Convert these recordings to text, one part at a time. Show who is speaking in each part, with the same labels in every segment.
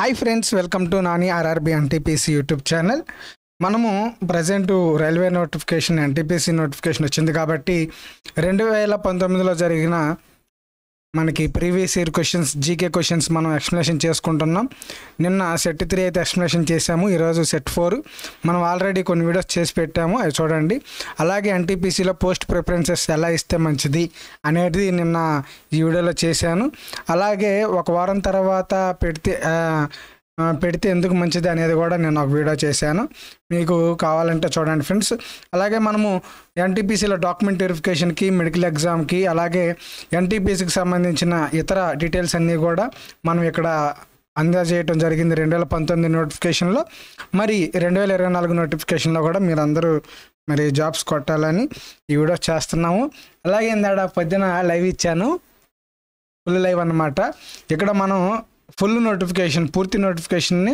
Speaker 1: Hi friends welcome to Nani RRB NTPC YouTube channel మనము present railway notification NTPC notification వచ్చింది కాబట్టి రెండు వేల పంతొమ్మిదిలో జరిగిన మనకి previous year questions GK questions మనం ఎక్స్ప్లెనేషన్ చేసుకుంటున్నాం నిన్న సెట్ త్రీ అయితే ఎక్స్ప్లెనేషన్ చేశాము ఈరోజు సెట్ ఫోర్ మనం ఆల్రెడీ కొన్ని వీడియోస్ చేసి పెట్టాము అవి చూడండి అలాగే ఎన్టీపీసీలో పోస్ట్ ప్రిఫరెన్సెస్ ఎలా ఇస్తే మంచిది అనేది నిన్న ఈ వీడియోలో చేశాను అలాగే ఒక వారం తర్వాత పెడితే పెడితే ఎందుకు మంచిది అనేది కూడా నేను ఒక వీడియో చేశాను మీకు కావాలంటే చూడండి ఫ్రెండ్స్ అలాగే మనము ఎన్టీపీసీలో డాక్యుమెంట్ వెరిఫికేషన్కి మెడికల్ ఎగ్జామ్కి అలాగే ఎన్టీపీసీకి సంబంధించిన ఇతర డీటెయిల్స్ అన్నీ కూడా మనం ఇక్కడ అందజేయటం జరిగింది రెండు వేల పంతొమ్మిది నోటిఫికేషన్లో మరి రెండు వేల ఇరవై నాలుగు నోటిఫికేషన్లో కూడా మీరందరూ మరి జాబ్స్ కొట్టాలని ఈ వీడియో చేస్తున్నాము అలాగే ఇందాడ పొద్దున లైవ్ ఇచ్చాను ఫుల్ లైవ్ అనమాట ఇక్కడ మనం ఫుల్ నోటిఫికేషన్ పూర్తి నోటిఫికేషన్ని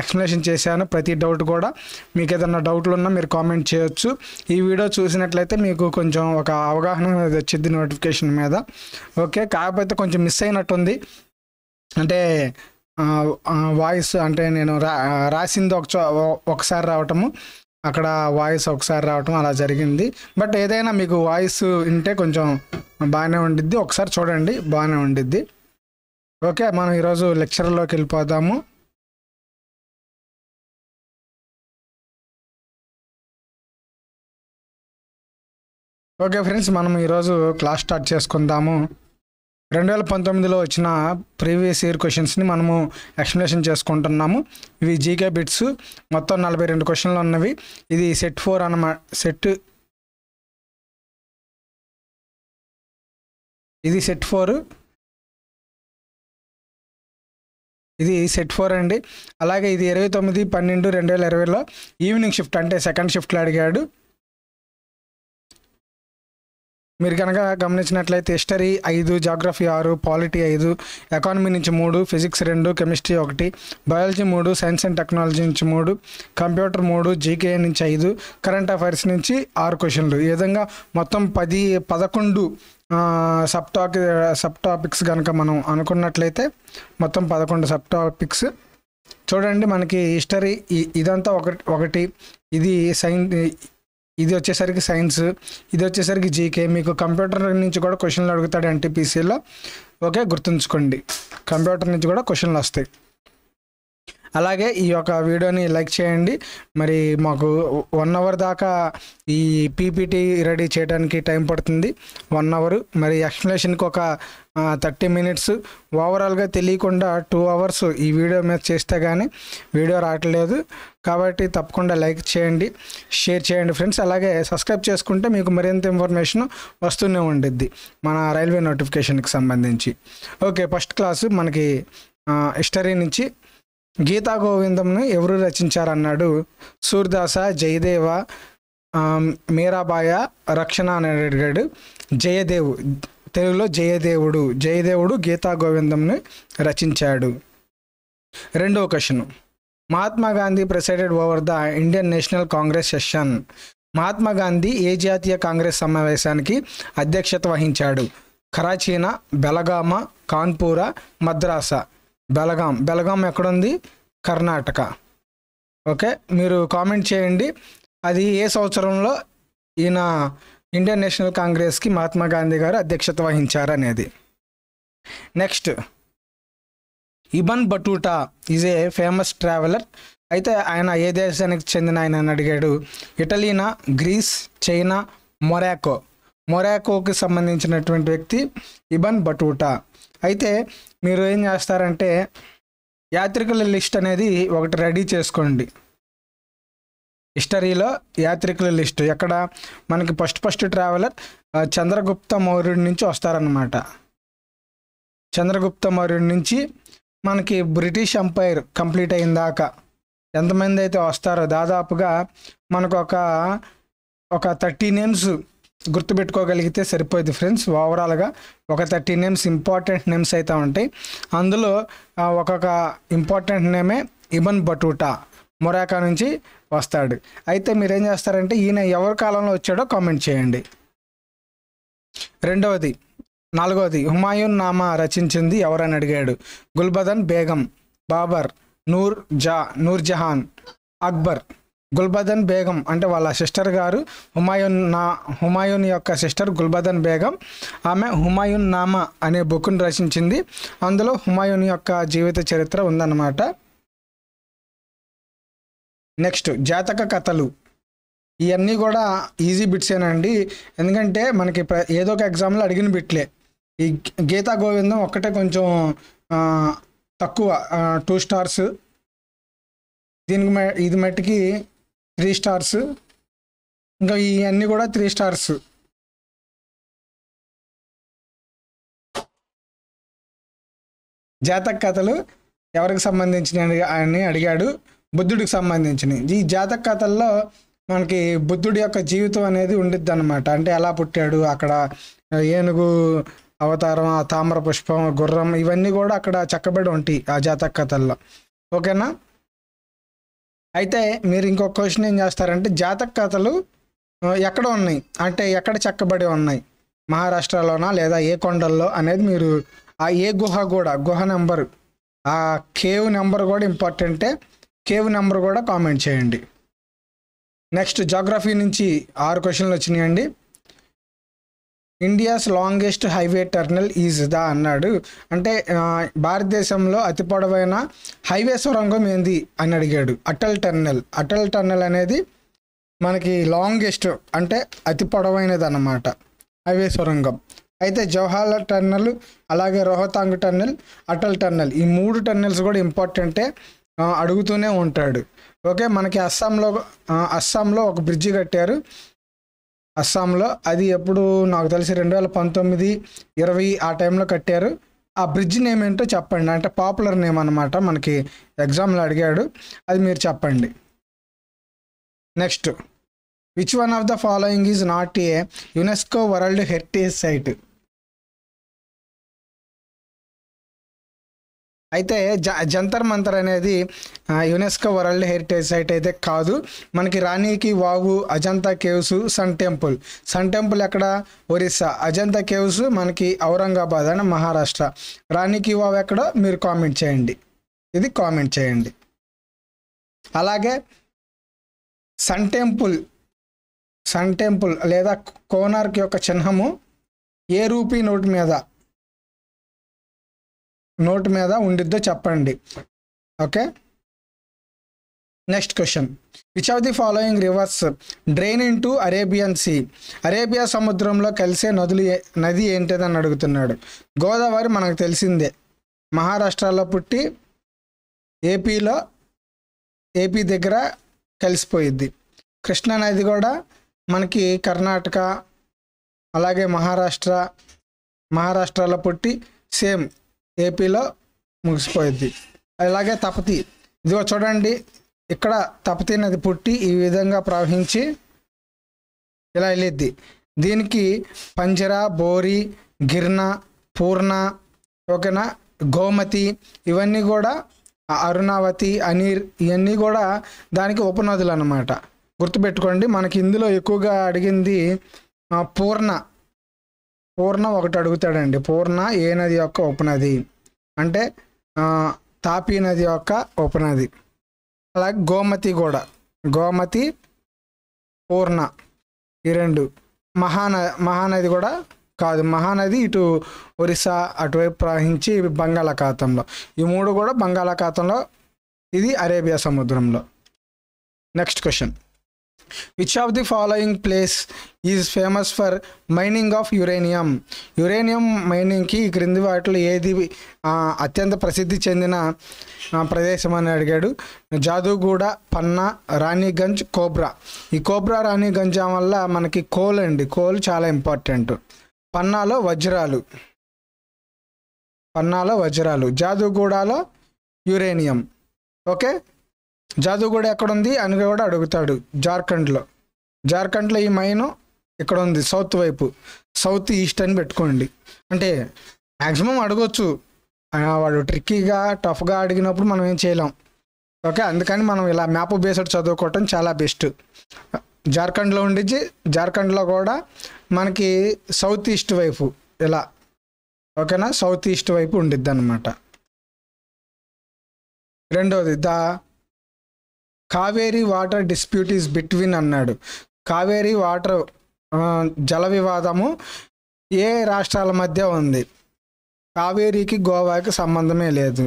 Speaker 1: ఎక్స్ప్లెనేషన్ చేశాను ప్రతి డౌట్ కూడా మీకు ఏదన్నా డౌట్లు ఉన్నా మీరు కామెంట్ చేయొచ్చు ఈ వీడియో చూసినట్లయితే మీకు కొంచెం ఒక అవగాహన అనేది వచ్చింది నోటిఫికేషన్ మీద ఓకే కాకపోతే కొంచెం మిస్ అయినట్టుంది అంటే వాయిస్ అంటే నేను రా రాసింది ఒక ఒకసారి రావటము అక్కడ వాయిస్ ఒకసారి రావటం అలా జరిగింది బట్ ఏదైనా మీకు వాయిస్ ఉంటే కొంచెం బాగానే ఉండిద్ది ఒకసారి చూడండి బాగానే ఉండిద్ది ఓకే
Speaker 2: మనం ఈరోజు లెక్చర్లోకి వెళ్ళిపోదాము ఓకే ఫ్రెండ్స్ మనం ఈరోజు క్లాస్ స్టార్ట్ చేసుకుందాము రెండు వేల పంతొమ్మిదిలో వచ్చిన
Speaker 1: ప్రీవియస్ ఇయర్ క్వశ్చన్స్ని మనము ఎక్స్ప్లెనేషన్ చేసుకుంటున్నాము ఇవి జీకే బిట్స్ మొత్తం నలభై
Speaker 2: రెండు క్వశ్చన్లు ఉన్నవి ఇది సెట్ ఫోర్ అన్నమా సెట్ ఇది సెట్ ఫోర్ ఇది సెట్ ఫోర్ అండి అలాగే ఇది ఇరవై తొమ్మిది పన్నెండు రెండు వేల ఇరవైలో
Speaker 1: ఈవినింగ్ షిఫ్ట్ అంటే సెకండ్ షిఫ్ట్లో అడిగాడు మీరు కనుక గమనించినట్లయితే హిస్టరీ ఐదు జాగ్రఫీ ఆరు పాలిటీ ఐదు ఎకానమీ నుంచి మూడు ఫిజిక్స్ రెండు కెమిస్ట్రీ ఒకటి బయాలజీ మూడు సైన్స్ అండ్ టెక్నాలజీ నుంచి మూడు కంప్యూటర్ మూడు జీకే నుంచి ఐదు కరెంట్ అఫైర్స్ నుంచి ఆరు క్వశ్చన్లు ఈ విధంగా మొత్తం పది పదకొండు సబ్ టాక్ సబ్ టాపిక్స్ కనుక మనం అనుకున్నట్లయితే మొత్తం పదకొండు సబ్ టాపిక్స్ చూడండి మనకి హిస్టరీ ఇదంతా ఒకటి ఒకటి ఇది సైన్ ఇది వచ్చేసరికి సైన్స్ ఇది వచ్చేసరికి జీకే మీకు కంప్యూటర్ నుంచి కూడా క్వశ్చన్లు అడుగుతాడు ఎన్టీపీసీలో ఓకే గుర్తుంచుకోండి కంప్యూటర్ నుంచి కూడా క్వశ్చన్లు వస్తాయి అలాగే ఈ యొక్క వీడియోని లైక్ చేయండి మరి మాకు వన్ అవర్ దాకా ఈ పీపీటీ రెడీ చేయడానికి టైం పడుతుంది వన్ అవర్ మరి ఎక్స్ప్లెనేషన్కి ఒక థర్టీ మినిట్స్ ఓవరాల్గా తెలియకుండా టూ అవర్స్ ఈ వీడియో మీద చేస్తే కానీ వీడియో రావట్లేదు కాబట్టి తప్పకుండా లైక్ చేయండి షేర్ చేయండి ఫ్రెండ్స్ అలాగే సబ్స్క్రైబ్ చేసుకుంటే మీకు మరింత ఇన్ఫర్మేషన్ వస్తూనే ఉండిద్ది మన రైల్వే నోటిఫికేషన్కి సంబంధించి ఓకే ఫస్ట్ క్లాసు మనకి హిస్టరీ నుంచి గీతా గోవిందంను ఎవరు రచించారన్నాడు సూర్దాస జయదేవ మీరాబాయ రక్షణ అని అడిగాడు జయదేవ్ తెలుగులో జయదేవుడు జయదేవుడు గీతా గోవిందంను రచించాడు రెండవ question Mahatma Gandhi presided over the Indian National Congress session Mahatma Gandhi ఏ జాతీయ కాంగ్రెస్ సమావేశానికి అధ్యక్షత వహించాడు కరాచీనా బెలగామ కాన్పూరా మద్రాసా బెలగాం బెలగాం ఎక్కడుంది కర్ణాటక ఓకే మీరు కామెంట్ చేయండి అది ఏ సంవత్సరంలో ఈయన ఇండియన్ నేషనల్ కాంగ్రెస్కి మహాత్మా గాంధీ గారు అధ్యక్షత వహించారనేది next Ibn Battuta is a famous traveller అయితే ఆయన ఏ దేశానికి చెందిన ఆయన అని అడిగాడు ఇటలీనా గ్రీస్ చైనా మొరాకో మొరాకోకి సంబంధించినటువంటి వ్యక్తి ఇబన్ బటూటా అయితే మీరు ఏం చేస్తారంటే యాత్రికుల లిస్ట్ అనేది ఒకటి రెడీ చేసుకోండి హిస్టరీలో యాత్రికుల లిస్టు ఎక్కడ మనకి ఫస్ట్ ఫస్ట్ ట్రావెలర్ చంద్రగుప్త మౌర్యుడి నుంచి వస్తారనమాట చంద్రగుప్త మౌర్యుడి నుంచి మనకి బ్రిటిష్ ఎంపైర్ కంప్లీట్ అయిన దాకా ఎంతమంది అయితే వస్తారో దాదాపుగా మనకు ఒక ఒక థర్టీ నేమ్స్ గుర్తుపెట్టుకోగలిగితే సరిపోయింది ఫ్రెండ్స్ ఓవరాల్గా ఒక థర్టీ నేమ్స్ ఇంపార్టెంట్ నేమ్స్ అయితే ఉంటాయి అందులో ఒక్కొక్క ఇంపార్టెంట్ నేమే ఇబన్ బటూటా మొరాకా నుంచి వస్తాడు అయితే మీరేం చేస్తారంటే ఈయన ఎవరి కాలంలో వచ్చాడో కామెంట్ చేయండి రెండవది నాలుగవది హుమాయూన్ నామా రచించింది ఎవరని అడిగాడు గుల్బదన్ బేగం బాబర్ నూర్ జా నూర్జహాన్ అక్బర్ గుల్బదన్ బేగం అంటే వాళ్ళ సిస్టర్ గారు హుమాయూన్ నా హుమాయూన్ యొక్క సిస్టర్ గుల్బదన్ బేగం ఆమె హుమాయూన్ నామా అనే బుక్ను రచించింది అందులో హుమాయూన్ యొక్క జీవిత చరిత్ర ఉందన్నమాట నెక్స్ట్ జాతక కథలు ఇవన్నీ కూడా ఈజీ బిట్సేనండి ఎందుకంటే మనకి ఏదో ఒక ఎగ్జామ్లో అడిగిన బిట్లే ఈ గీతా గోవిందం ఒక్కటే కొంచెం తక్కువ టూ స్టార్స్ దీనికి ఇది మట్టికి
Speaker 2: త్రీ స్టార్స్ ఇంకా ఇవన్నీ కూడా త్రీ స్టార్స్ జాతక కథలు ఎవరికి సంబంధించినవి అని అడిగాడు బుద్ధుడికి సంబంధించినవి ఈ
Speaker 1: జాతక కథల్లో మనకి బుద్ధుడి యొక్క జీవితం అనేది ఉండిద్ది అనమాట అంటే ఎలా పుట్టాడు అక్కడ ఏనుగు అవతారం ఆ తామర పుష్పం గుర్రం ఇవన్నీ కూడా అక్కడ చక్కబడి ఉంటాయి ఆ జాతక కథల్లో ఓకేనా అయితే మీరు ఇంకొక క్వశ్చన్ ఏం చేస్తారంటే జాతక కథలు ఎక్కడ ఉన్నాయి అంటే ఎక్కడ చెక్కబడి ఉన్నాయి మహారాష్ట్రలోనా లేదా ఏ కొండల్లో అనేది మీరు ఆ ఏ గుహ కూడా గుహ నెంబరు ఆ కేవ్ నెంబర్ కూడా ఇంపార్టెంటే కేవ్ నెంబర్ కూడా కామెంట్ చేయండి నెక్స్ట్ జాగ్రఫీ నుంచి ఆరు క్వశ్చన్లు వచ్చినాయండి India's longest highway tunnel is the అన్నాడు అంటే భారతదేశంలో అతి పొడవైన హైవే సొరంగం ఏంది అని అడిగాడు అటల్ టర్నల్ అటల్ టర్నల్ అనేది మనకి లాంగెస్ట్ అంటే అతి పొడవైనది అన్నమాట హైవే సొరంగం అయితే జవహర్లాల్ టర్నల్ అలాగే రోహతాంగ్ టర్నల్ అటల్ టర్నల్ ఈ మూడు టర్నల్స్ కూడా ఇంపార్టెంటే అడుగుతూనే ఉంటాడు ఓకే మనకి అస్సాంలో అస్సాంలో ఒక బ్రిడ్జి కట్టారు అస్సాంలో అది ఎప్పుడు నాకు తెలిసి రెండు వేల పంతొమ్మిది ఇరవై ఆ టైంలో కట్టారు ఆ బ్రిడ్జ్ నేమ్ ఏంటో చెప్పండి అంటే పాపులర్ నేమ్ అనమాట మనకి ఎగ్జామ్లో అడిగాడు అది మీరు చెప్పండి
Speaker 2: next which one of the following is not a UNESCO world heritage site అయితే జ జంతర్ మంతర్ అనేది యునెస్కో వరల్డ్ హెరిటేజ్ సైట్ అయితే కాదు
Speaker 1: మనకి రాణికి Vav Ajanta caves sun temple sun temple ఎక్కడ ఒరిస్సా అజంతా కేవ్స్ మనకి ఔరంగాబాద్ అని మహారాష్ట్ర రాణికి వాగు ఎక్కడ మీరు కామెంట్ చేయండి ఇది కామెంట్ చేయండి అలాగే
Speaker 2: సన్ టెంపుల్ సన్ టెంపుల్ లేదా కోనార్క్ యొక్క చిహ్నము ఏ రూపీ నోటు మీద నోటు మీద ఉండిద్దో చెప్పండి okay next question
Speaker 1: which of the following rivers drain into Arabian sea Arabia సముద్రంలో కలిసే నదులు నది ఏంటిదని అడుగుతున్నాడు గోదావరి మనకు తెలిసిందే మహారాష్ట్రలో పుట్టి ఏపీలో ఏపీ దగ్గర కలిసిపోయిద్ది నది కూడా మనకి కర్ణాటక అలాగే మహారాష్ట్ర మహారాష్ట్రలో పుట్టి సేమ్ ఏపీలో ముగిసిపోయింది అలాగే తపతి ఇదిగో చూడండి ఇక్కడ తపతి నది పుట్టి ఈ విధంగా ప్రవహించి ఇలా వెళ్ళిద్ది దీనికి పంజర బోరి గిర్న పూర్ణ ఓకేనా గోమతి ఇవన్నీ కూడా అరుణావతి అనీర్ ఇవన్నీ కూడా దానికి ఉపనదులు అన్నమాట గుర్తుపెట్టుకోండి మనకి ఇందులో ఎక్కువగా అడిగింది పూర్ణ పూర్ణ ఒకటి అడుగుతాడండి పూర్ణ ఏ నది యొక్క ఉపనది అంటే తాపీ నది యొక్క ఉపనది అలాగే గోమతి కూడా గోమతి పూర్ణ ఈ రెండు మహాన మహానది కూడా కాదు మహానది ఇటు ఒరిస్సా అటువైపు ప్రవహించి బంగాళాఖాతంలో ఈ మూడు కూడా బంగాళాఖాతంలో ఇది అరేబియా సముద్రంలో next question which of the following place is famous for mining of uranium uranium మైనింగ్కి ఈ క్రింది వాటిలో ఏది అత్యంత ప్రసిద్ధి చెందిన ప్రదేశం అని అడిగాడు జాదూగూడ పన్నా రాణిగంజ్ కోబ్రా ఈ కోబ్రా రాణిగంజ్ వల్ల మనకి కోల్ అండి కోల్ చాలా ఇంపార్టెంట్ పన్నాలో వజ్రాలు పన్నాలో వజ్రాలు జాదుగూడలో యురేనియం ఓకే జాదూగూడ ఉంది అని కూడా అడుగుతాడు జార్ఖండ్లో జార్ఖండ్లో ఈ మైను ఇక్కడ ఉంది సౌత్ వైపు సౌత్ ఈస్ట్ అని పెట్టుకోండి అంటే మ్యాక్సిమం అడగవచ్చు వాడు ట్రిక్కీగా టఫ్గా అడిగినప్పుడు మనం ఏం చేయలేం ఓకే అందుకని మనం ఇలా మ్యాప్ బేస్డ్ చదువుకోవటం చాలా బెస్ట్ జార్ఖండ్లో ఉండిచ్చి జార్ఖండ్లో కూడా మనకి సౌత్ ఈస్ట్ వైపు ఇలా ఓకేనా సౌత్ ఈస్ట్ వైపు ఉండిద్ది అనమాట రెండోది the Kaveri water dispute is between అన్నాడు కావేరీ వాటర్ జల వివాదము ఏ రాష్ట్రాల మధ్య ఉంది కావేరీకి గోవాకి సంబంధమే లేదు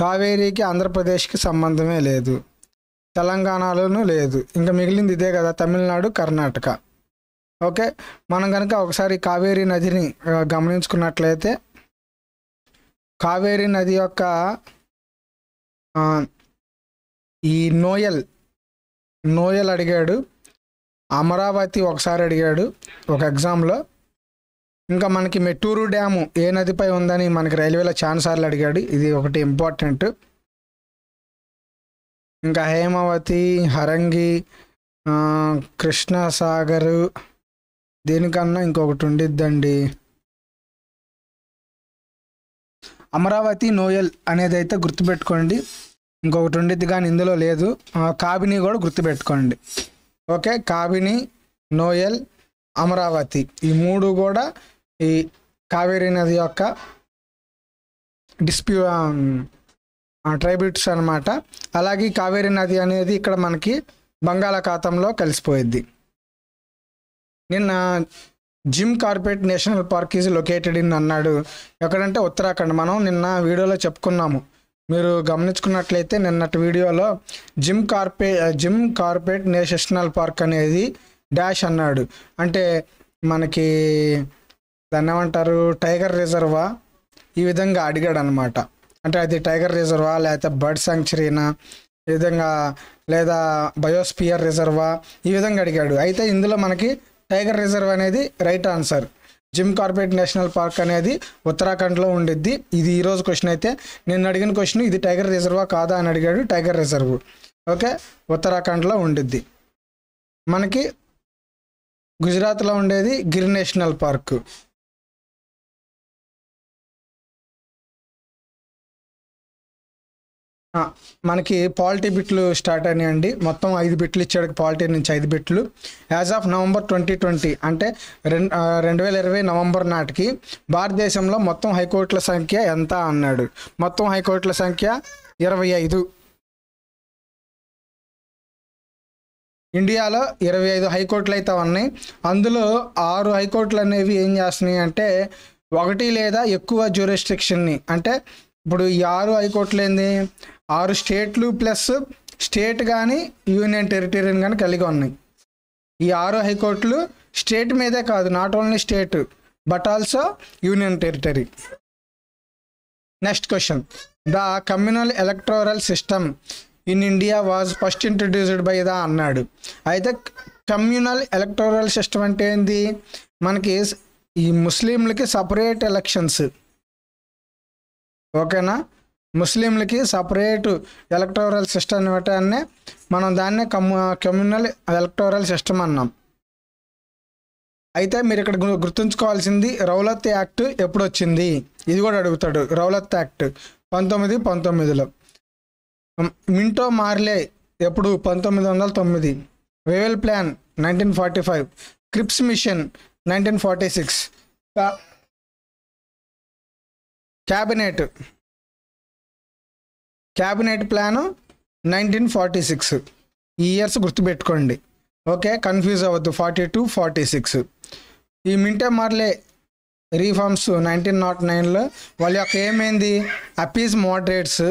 Speaker 1: కావేరీకి ఆంధ్రప్రదేశ్కి సంబంధమే లేదు తెలంగాణలోనూ లేదు ఇంకా మిగిలింది ఇదే కదా తమిళనాడు కర్ణాటక ఓకే మనం కనుక ఒకసారి కావేరీ నదిని గమనించుకున్నట్లయితే కావేరీ నది యొక్క ఈ నోయల్ నోయల్ అడిగాడు అమరావతి ఒకసారి అడిగాడు ఒక ఎగ్జామ్లో ఇంకా మనకి మెట్టూరు డ్యాము ఏ నదిపై ఉందని మనకి రైల్వేలో చాలా సార్లు అడిగాడు ఇది ఒకటి ఇంపార్టెంట్ ఇంకా హేమావతి హరంగి కృష్ణసాగర్ దీనికన్నా ఇంకొకటి ఉండిద్దండి అమరావతి నోయల్ అనేది అయితే గుర్తుపెట్టుకోండి ఇంకొకటి ఉండిద్ది కానీ ఇందులో లేదు కాబిని కూడా గుర్తుపెట్టుకోండి ఓకే కాబిని నోయల్ అమరావతి ఈ మూడు కూడా ఈ కావేరీ నది యొక్క డిస్ప్యూ ట్రైబ్యూట్స్ అనమాట అలాగే కావేరీ నది అనేది ఇక్కడ మనకి బంగాళాఖాతంలో కలిసిపోయింది నిన్న Jim Corbett national park is located in అన్నాడు ఎక్కడంటే ఉత్తరాఖండ్ మనం నిన్న వీడియోలో చెప్పుకున్నాము మీరు గమనించుకున్నట్లయితే నిన్నటి వీడియోలో Jim Corbett Jim Corbett national park అనేది డాష్ అన్నాడు అంటే మనకి దాన్ని ఏమంటారు టైగర్ రిజర్వా ఈ విధంగా అడిగాడు అనమాట అంటే అది టైగర్ రిజర్వా లేకపోతే బర్డ్ శాంక్చురీనా ఈ విధంగా లేదా బయోస్పియర్ రిజర్వా ఈ విధంగా అడిగాడు అయితే ఇందులో మనకి టైగర్ రిజర్వ్ అనేది right answer Jim Corbett national park అనేది ఉత్తరాఖండ్లో ఉండిద్ది ఇది ఈరోజు క్వశ్చన్ అయితే నేను అడిగిన క్వశ్చన్ ఇది టైగర్ రిజర్వా కాదా అని అడిగాడు టైగర్ రిజర్వ్ ఓకే ఉత్తరాఖండ్లో
Speaker 2: ఉండిద్ది మనకి గుజరాత్లో ఉండేది గిర్ నేషనల్ పార్క్ మనకి పాలిటీ బిట్లు స్టార్ట్ అయినాయండి మొత్తం ఐదు
Speaker 1: బిట్లు ఇచ్చాడు పాలిటీ నుంచి ఐదు బిట్లు as of November twenty twenty అంటే రెండు రెండు వేల ఇరవై నవంబర్ నాటికి భారతదేశంలో మొత్తం హైకోర్టుల సంఖ్య ఎంత అన్నాడు మొత్తం హైకోర్టుల సంఖ్య ఇరవై ఐదు ఇండియాలో ఇరవై ఐదు హైకోర్టులు అయితే ఉన్నాయి అందులో ఆరు హైకోర్టులు అనేవి ఏం చేస్తున్నాయి అంటే ఒకటి లేదా ఎక్కువ జ్యూరిస్ట్రిక్షన్ని అంటే ఇప్పుడు ఈ ఆరు హైకోర్టులు ఏంది ఆరు స్టేట్లు ప్లస్ స్టేట్ కానీ యూనియన్ టెరిటరీని కానీ కలిగి ఉన్నాయి ఈ ఆరు హైకోర్టులు స్టేట్ మీదే కాదు not only state but also union territory next question the communal electoral system in India was first introduced by the అన్నాడు అయితే కమ్యూనల్ ఎలక్టోరల్ సిస్టమ్ అంటే ఏంది మనకి ఈ ముస్లింలకి సపరేట్ ఎలక్షన్స్ ఓకేనా ముస్లింలకి సపరేట్ ఎలక్టోరల్ సిస్టమ్ ఇవ్వటాన్ని మనం దాన్నే కమ్యూ కమ్యూనల్ ఎలక్టోరల్ సిస్టమ్ అన్నాం అయితే మీరు ఇక్కడ గుర్తుంచుకోవాల్సింది రౌలత్ యాక్ట్ ఎప్పుడు వచ్చింది ఇది కూడా అడుగుతాడు రౌలత్ యాక్ట్ పంతొమ్మిది పంతొమ్మిదిలో మింటో మార్లే ఎప్పుడు పంతొమ్మిది వందల తొమ్మిది Wavell plan nineteen forty five Cripps mission nineteen forty
Speaker 2: six cabinet cabinet plan nineteen forty six ఈ ఇయర్స్
Speaker 1: గుర్తుపెట్టుకోండి ఓకే కన్ఫ్యూజ్ అవ్వద్దు ఫార్టీ టూ ఫార్టీ సిక్స్ ఈ Minto Morley reforms nineteen not నైన్లో వాళ్ళ యొక్క ఏమైంది అపీస్ మోడరేట్స్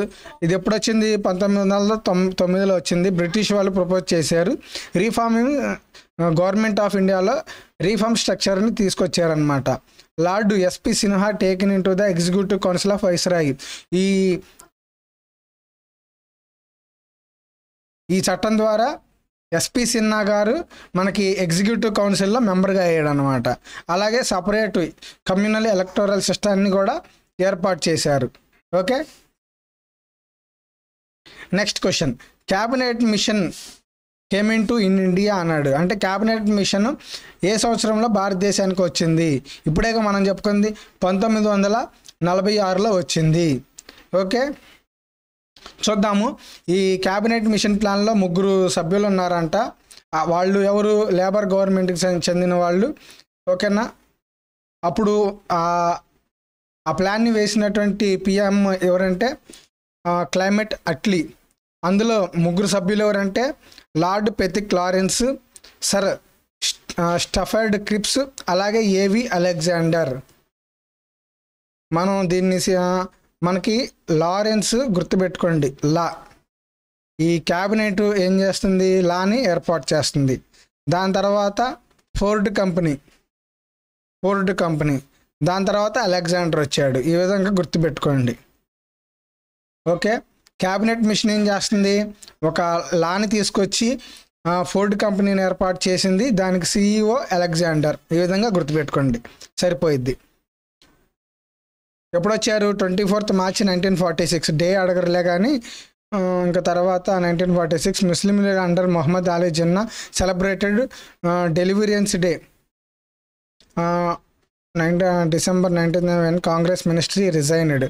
Speaker 1: ఇది ఎప్పుడు వచ్చింది పంతొమ్మిది వందల తొమ్మిదిలో వచ్చింది బ్రిటిష్ వాళ్ళు ప్రపోజ్ చేశారు రీఫార్మింగ్ గవర్నమెంట్ ఆఫ్ ఇండియాలో రీఫార్మ్ స్ట్రక్చర్ని తీసుకొచ్చారనమాట lord SP Sinha taken into the executive council of viceroy ఈ ఈ చట్టం ద్వారా ఎస్పి సిన్హా గారు మనకి ఎగ్జిక్యూటివ్ కౌన్సిల్లో మెంబర్గా అయ్యాడు అనమాట అలాగే సపరేట్ కమ్యూనల్ ఎలక్టోరల్ సిస్టాన్ని కూడా ఏర్పాటు చేశారు okay next question cabinet mission came into in India అన్నాడు అంటే క్యాబినెట్ మిషన్ ఏ సంవత్సరంలో భారతదేశానికి వచ్చింది ఇప్పుడేగా మనం చెప్పుకుంది పంతొమ్మిది వందల నలభై ఆరులో వచ్చింది ఓకే చూద్దాము ఈ క్యాబినెట్ మిషన్ ప్లాన్లో ముగ్గురు సభ్యులు ఉన్నారంట వాళ్ళు ఎవరు లేబర్ గవర్నమెంట్కి చెందిన వాళ్ళు ఓకేనా అప్పుడు ఆ ప్లాన్ని వేసినటువంటి పిఎం ఎవరంటే క్లైమేట్ అట్లీ అందులో ముగ్గురు సభ్యులు ఎవరంటే lord Pethick Lawrence sir Stafford Cripps అలాగే ఏవి అలెగ్జాండర్ మనం దీన్ని మనకి లారెన్స్ గుర్తుపెట్టుకోండి లా ఈ క్యాబినెట్ ఏం చేస్తుంది లాని ఏర్పాటు చేస్తుంది దాని తర్వాత ఫోర్డ్ కంపెనీ ఫోర్డ్ కంపెనీ దాని తర్వాత అలెగ్జాండర్ వచ్చాడు ఈ విధంగా గుర్తుపెట్టుకోండి ఓకే క్యాబినెట్ మిషన్ ఏం చేస్తుంది ఒక లాని తీసుకొచ్చి ఫోర్డ్ కంపెనీని ఏర్పాటు చేసింది దానికి సీఈఓ అలెగ్జాండర్ ఈ విధంగా గుర్తుపెట్టుకోండి సరిపోయిద్ది ఎప్పుడొచ్చారు twenty fourth March nineteen forty six day అడగరులే కానీ ఇంకా తర్వాత nineteen forty six Muslim League under Muhammad Ali Jinnah celebrated deliverance day nineteen December nineteen when Congress ministry resigned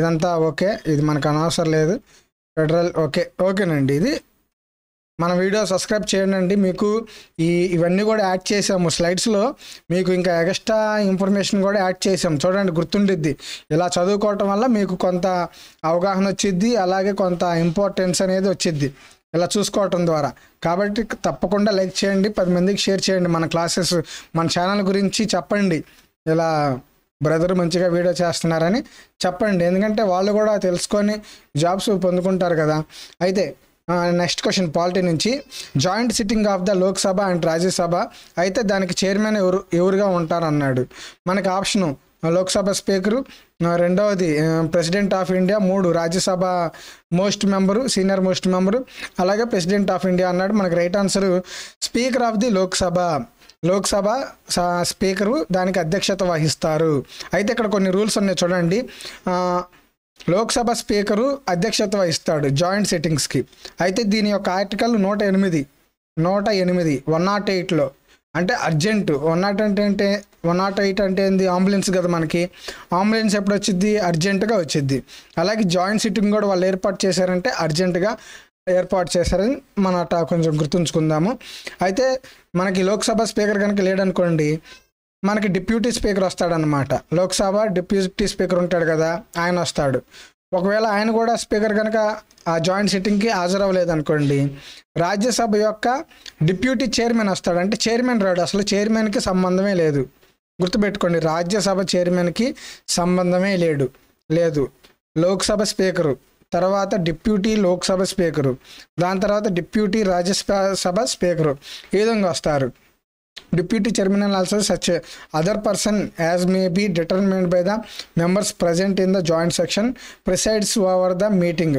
Speaker 1: ఇదంతా ఓకే ఇది మనకు అనవసరం లేదు ఫెడరల్ ఓకే ఓకేనండి ఇది మన వీడియో సబ్స్క్రైబ్ చేయండి అండి మీకు ఈ ఇవన్నీ కూడా యాడ్ చేసాము స్లైడ్స్లో మీకు ఇంకా ఎక్స్ట్రా ఇన్ఫర్మేషన్ కూడా యాడ్ చేసాము చూడండి గుర్తుండిద్ది ఇలా చదువుకోవటం వల్ల మీకు కొంత అవగాహన వచ్చిద్ది అలాగే కొంత ఇంపార్టెన్స్ అనేది వచ్చిద్ది ఇలా చూసుకోవటం ద్వారా కాబట్టి తప్పకుండా లైక్ చేయండి పది మందికి షేర్ చేయండి మన క్లాసెస్ మన ఛానల్ గురించి చెప్పండి ఇలా బ్రదర్ మంచిగా వీడియో చేస్తున్నారని చెప్పండి ఎందుకంటే వాళ్ళు కూడా తెలుసుకొని జాబ్స్ పొందుకుంటారు కదా అయితే నెక్స్ట్ క్వశ్చన్ పాలిటీ నుంచి joint sitting of the Lok Sabha and Rajya Sabha అయితే దానికి చైర్మన్ ఎవరు ఎవరుగా ఉంటారన్నాడు మనకి ఆప్షను లోక్సభ స్పీకరు రెండవది ప్రెసిడెంట్ ఆఫ్ ఇండియా మూడు Rajya Sabha most member senior most member అలాగే ప్రెసిడెంట్ ఆఫ్ ఇండియా అన్నాడు మనకి right answer speaker of the Lok Sabha Lok Sabha speaker దానికి అధ్యక్షత వహిస్తారు అయితే ఇక్కడ కొన్ని రూల్స్ ఉన్నాయి చూడండి లోక్సభ స్పీకరు అధ్యక్షత వహిస్తాడు జాయింట్ సిట్టింగ్స్కి అయితే దీని యొక్క ఆర్టికల్ నూట ఎనిమిది నూట ఎనిమిది వన్ నాట్ ఎయిట్లో అంటే అర్జెంటు వన్ నాట్ అంటే అంటే వన్ నాట్ ఎయిట్ అంటే ఏంది అంబులెన్స్ కదా మనకి అంబులెన్స్ ఎప్పుడు వచ్చింది అర్జెంటుగా వచ్చింది అలాగే జాయింట్ సిట్టింగ్ కూడా వాళ్ళు ఏర్పాటు చేశారంటే అర్జెంటుగా ఏర్పాటు చేశారని మన అట కొంచెం గుర్తుంచుకుందాము అయితే మనకి లోక్సభ స్పీకర్ కనుక లేడనుకోండి మనకి డిప్యూటీ స్పీకర్ వస్తాడనమాట లోక్సభ డిప్యూటీ స్పీకర్ ఉంటాడు కదా ఆయన వస్తాడు ఒకవేళ ఆయన కూడా స్పీకర్ కనుక ఆ జాయింట్ సిట్టింగ్కి హాజరవ్వలేదనుకోండి రాజ్యసభ యొక్క డిప్యూటీ చైర్మన్ వస్తాడు అంటే చైర్మన్ రాడు అసలు చైర్మన్కి సంబంధమే లేదు గుర్తుపెట్టుకోండి రాజ్యసభ చైర్మన్కి సంబంధమే లేడు లేదు లోక్సభ స్పీకరు తర్వాత డిప్యూటీ లోక్సభ స్పీకరు దాని తర్వాత డిప్యూటీ రాజ్యసభ స్పీకరు ఈ విధంగా వస్తారు Deputy chairman and also such other person as may be determined by the members present in the joint section presides over the meeting.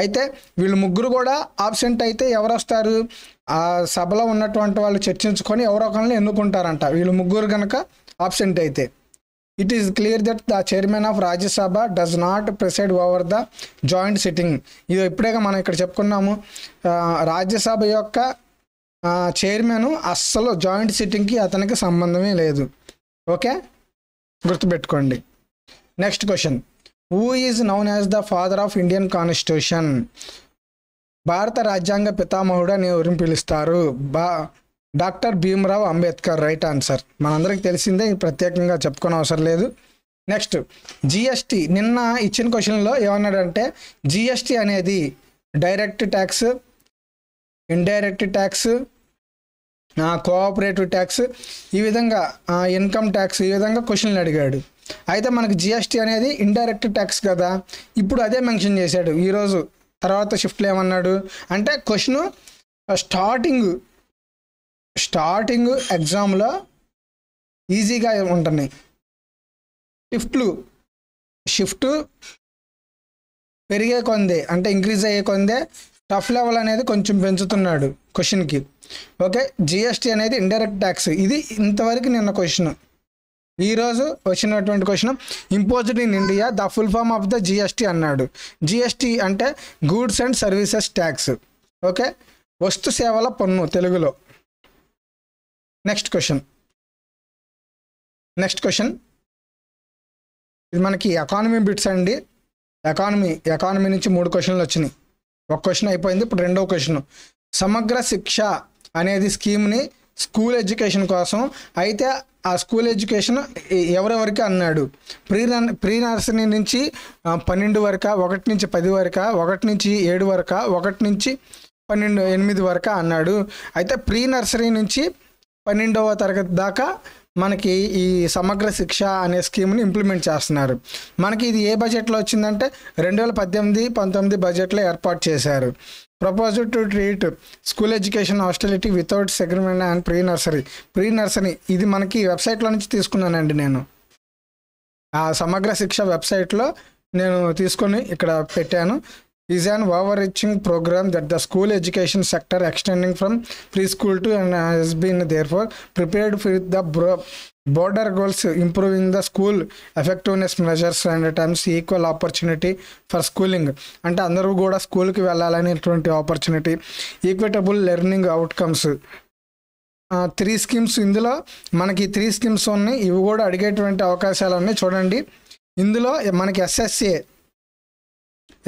Speaker 1: అయితే వీళ్ళు ముగ్గురు కూడా ఆబ్సెంట్ అయితే ఎవరు వస్తారు ఆ సభలో ఉన్నటువంటి వాళ్ళు చర్చించుకొని ఎవరో ఒకరిని ఎన్నుకుంటారంట వీళ్ళు ముగ్గురు కనుక ఆబ్సెంట్ అయితే it is clear that the chairman of Rajya Sabha does not preside over the joint sitting ఇది ఇప్పుడేగా మనం ఇక్కడ చెప్పుకున్నాము రాజ్యసభ యొక్క చైర్మన్ అస్సలు జాయింట్ సిట్టింగ్కి అతనికి సంబంధమే లేదు ఓకే గుర్తుపెట్టుకోండి next question who is known as the father of Indian constitution భారత రాజ్యాంగ పితామహుడు అని ఎవరిని పిలుస్తారు బా doctor Bhimrao Ambedkar right answer మనందరికి తెలిసిందే ప్రత్యేకంగా చెప్పుకునే అవసరం లేదు నెక్స్ట్ జిఎస్టి నిన్న ఇచ్చిన క్వశ్చన్లో ఏమన్నాడంటే జిఎస్టి అనేది direct tax indirect tax cooperative tax ఈ విధంగా ఇన్కమ్ ట్యాక్స్ ఈ విధంగా క్వశ్చన్లు అడిగాడు అయితే మనకు జిఎస్టీ అనేది ఇండైరెక్ట్ ట్యాక్స్ కదా ఇప్పుడు అదే మెన్షన్ చేశాడు ఈరోజు తర్వాత షిఫ్ట్లు ఏమన్నాడు అంటే క్వశ్చను
Speaker 2: స్టార్టింగ్ స్టార్టింగ్ ఎగ్జామ్లో ఈజీగా ఉంటున్నాయి షిఫ్ట్లు షిఫ్ట్
Speaker 1: పెరిగే కొందే అంటే ఇంక్రీజ్ అయ్యే కొందే టఫ్ లెవెల్ అనేది కొంచెం పెంచుతున్నాడు క్వశ్చన్కి ఓకే జిఎస్టీ అనేది ఇండైరెక్ట్ ట్యాక్స్ ఇది ఇంతవరకు నిన్న క్వశ్చన్ ఈరోజు వచ్చినటువంటి question imposed in India the full form of the GST అన్నాడు జిఎస్టీ అంటే goods and services tax okay వస్తు సేవల
Speaker 2: పన్ను తెలుగులో నెక్స్ట్ క్వశ్చన్ నెక్స్ట్ క్వశ్చన్ ఇది మనకి ఎకానమీ బిట్స్ అండి ఎకానమీ
Speaker 1: ఎకానమీ నుంచి మూడు క్వశ్చన్లు వచ్చినాయి ఒక క్వశ్చన్ అయిపోయింది ఇప్పుడు రెండో క్వశ్చన్ సమగ్ర శిక్ష అనేది స్కీమ్ని స్కూల్ ఎడ్యుకేషన్ కోసం అయితే ఆ స్కూల్ ఎడ్యుకేషన్ ఎవరెవరికి అన్నాడు ప్రీ నన్ ప్రీ నర్సరీ నుంచి పన్నెండు వరక ఒకటి నుంచి పది వరక ఒకటి నుంచి ఏడు వరక ఒకటి నుంచి పన్నెండు ఎనిమిది వరక అన్నాడు అయితే ప్రీ నర్సరీ నుంచి పన్నెండవ తరగతి దాకా మనకి ఈ సమగ్ర శిక్ష అనే స్కీమ్ని ఇంప్లిమెంట్ చేస్తున్నారు మనకి ఇది ఏ బడ్జెట్లో వచ్చిందంటే రెండు వేల పద్దెనిమిది పంతొమ్మిది బడ్జెట్లో ఏర్పాటు చేశారు proposal to treat school education హాస్టలిటీ without segmentation and pre nursery pre nursery ఇది మనకి వెబ్సైట్లో నుంచి తీసుకున్నానండి నేను ఆ సమగ్ర శిక్ష వెబ్సైట్లో నేను తీసుకొని ఇక్కడ పెట్టాను is an overreaching program that the school education sector extending from preschool to and has been therefore prepared with the bro- border goals improving the school effectiveness measures and times equal opportunity for schooling అంటే అందరూ కూడా స్కూల్కి వెళ్ళాలనేటువంటి opportunity equitable learning outcomes three schemes ఇందులో మనకి three schemes ఉన్నాయి ఇవి కూడా అడిగేటువంటి అవకాశాలు ఉన్నాయి చూడండి ఇందులో మనకి ఎస్ఎస్ఏ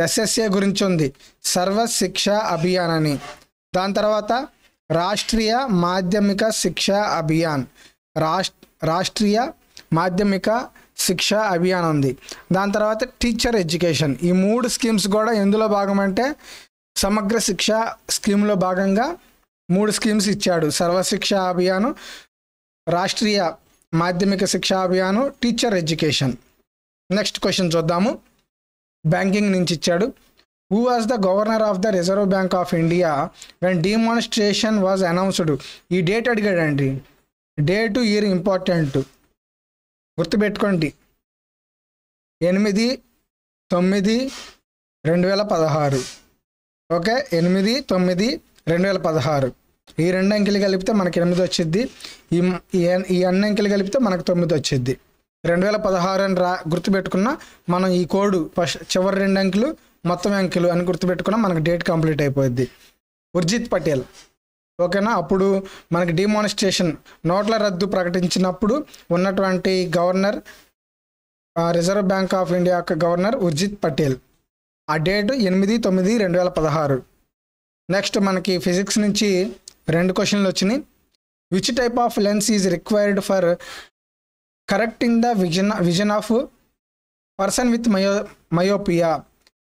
Speaker 1: ఎస్ఎస్ఏ గురించి ఉంది శిక్ష అభియాన్ అని దాని తర్వాత రాష్ట్రీయ మాధ్యమిక శిక్ష అభియాన్ రాష్ట్రీయ మాధ్యమిక శిక్ష అభియాన్ ఉంది దాని తర్వాత టీచర్ ఎడ్యుకేషన్ ఈ మూడు స్కీమ్స్ కూడా ఎందులో భాగమంటే సమగ్ర శిక్ష స్కీమ్లో భాగంగా మూడు స్కీమ్స్ ఇచ్చాడు Sarva Shiksha అభియాను Rashtriya Madhyamik Shiksha Abhiyan teacher education next question చూద్దాము బ్యాంకింగ్ నుంచి ఇచ్చాడు who was the governor of the Reserve Bank of India when demonetisation was announced ఈ డేట్ అడిగాడండి డేటు ఇయర్ ఇంపార్టెంట్ గుర్తుపెట్టుకోండి ఎనిమిది తొమ్మిది రెండు వేల పదహారు ఓకే ఎనిమిది తొమ్మిది రెండు వేల పదహారు ఈ రెండు అంకెలు కలిపితే మనకు ఎనిమిది వచ్చింది ఈ ఈ అన్ని అంకెలు కలిపితే మనకు తొమ్మిది వచ్చింది రెండు వేల పదహారు అని రా గుర్తుపెట్టుకున్న మనం ఈ కోడ్ ఫస్ట్ చివరి రెండు అంకెలు మొత్తం అంకెలు అని గుర్తుపెట్టుకున్న మనకు డేట్ కంప్లీట్ అయిపోద్ది ఉర్జిత్ పటేల్ ఓకేనా అప్పుడు మనకి డిమానిస్ట్రేషన్ నోట్ల రద్దు ప్రకటించినప్పుడు ఉన్నటువంటి governor Reserve Bank of India యొక్క గవర్నర్ ఉర్జిత్ పటేల్ ఆ డేట్ ఎనిమిది తొమ్మిది రెండు వేల పదహారు నెక్స్ట్ మనకి ఫిజిక్స్ నుంచి రెండు క్వశ్చన్లు వచ్చినాయి which type of lens is required for correcting the vision vision of person with మయో మయోపియా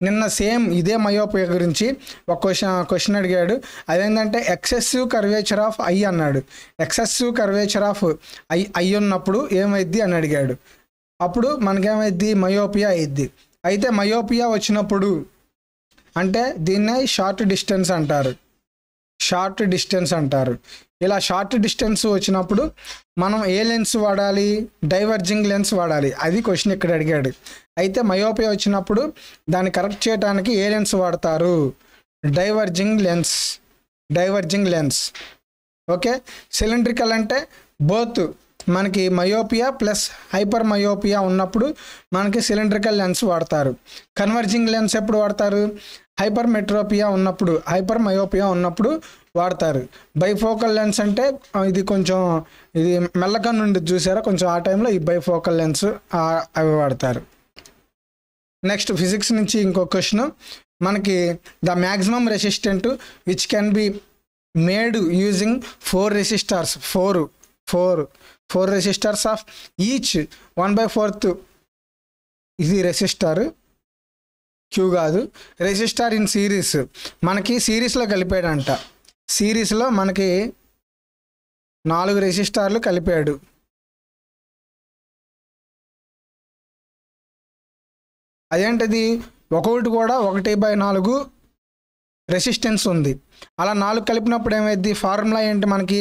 Speaker 1: నిన్న సేమ్ ఇదే మయోపియా గురించి ఒక క్వశ్చన్ క్వశ్చన్ అడిగాడు అదేంటంటే ఎక్సెసివ్ కర్వేచర్ ఆఫ్ ఐ అన్నాడు excessive curvature of eye eye ఉన్నప్పుడు ఏమైద్ది అని అడిగాడు అప్పుడు మనకేమైద్ది మయోపియా అయిద్ది అయితే మయోపియా వచ్చినప్పుడు అంటే దీన్నే షార్ట్ డిస్టెన్స్ అంటారు షార్ట్ డిస్టెన్స్ అంటారు ఇలా షార్ట్ డిస్టెన్స్ వచ్చినప్పుడు మనం ఏ లెన్స్ వాడాలి డైవర్జింగ్ లెన్స్ వాడాలి అది క్వశ్చన్ ఇక్కడ అడిగాడు అయితే మయోపియా వచ్చినప్పుడు దాన్ని కరెక్ట్ చేయడానికి ఏ లెన్స్ వాడతారు diverging lens diverging lens okay cylindrical అంటే బోత్ మనకి మయోపియా ప్లస్ హైపర్ మయోపియా ఉన్నప్పుడు మనకి సిలిండ్రికల్ లెన్స్ వాడతారు కన్వర్జింగ్ లెన్స్ ఎప్పుడు వాడతారు హైపర్ మెట్రోపియా ఉన్నప్పుడు హైపర్ మయోపియా ఉన్నప్పుడు వాడతారు బైఫోకల్ లెన్స్ అంటే ఇది కొంచెం ఇది మెల్లగా నుండి చూసారా కొంచెం ఆ టైంలో ఈ బైఫోకల్ లెన్స్ అవి వాడతారు నెక్స్ట్ ఫిజిక్స్ నుంచి ఇంకో క్వశ్చన్ మనకి the maximum resistant which can be made using four resistors four four four resistors of each one by fourth ఇది రెసిస్టర్ క్యూ కాదు రెసిస్టార్ ఇన్ సిరీస్ మనకి సిరీస్లో కలిపాడంట సిరీస్లో
Speaker 2: మనకి నాలుగు రెసిస్టార్లు కలిపాడు అదేంటిది ఒకటి కూడా ఒకటి బై నాలుగు రెసిస్టెన్స్ ఉంది అలా నాలుగు కలిపినప్పుడు ఏమైంది
Speaker 1: ఫార్ములా ఏంటి మనకి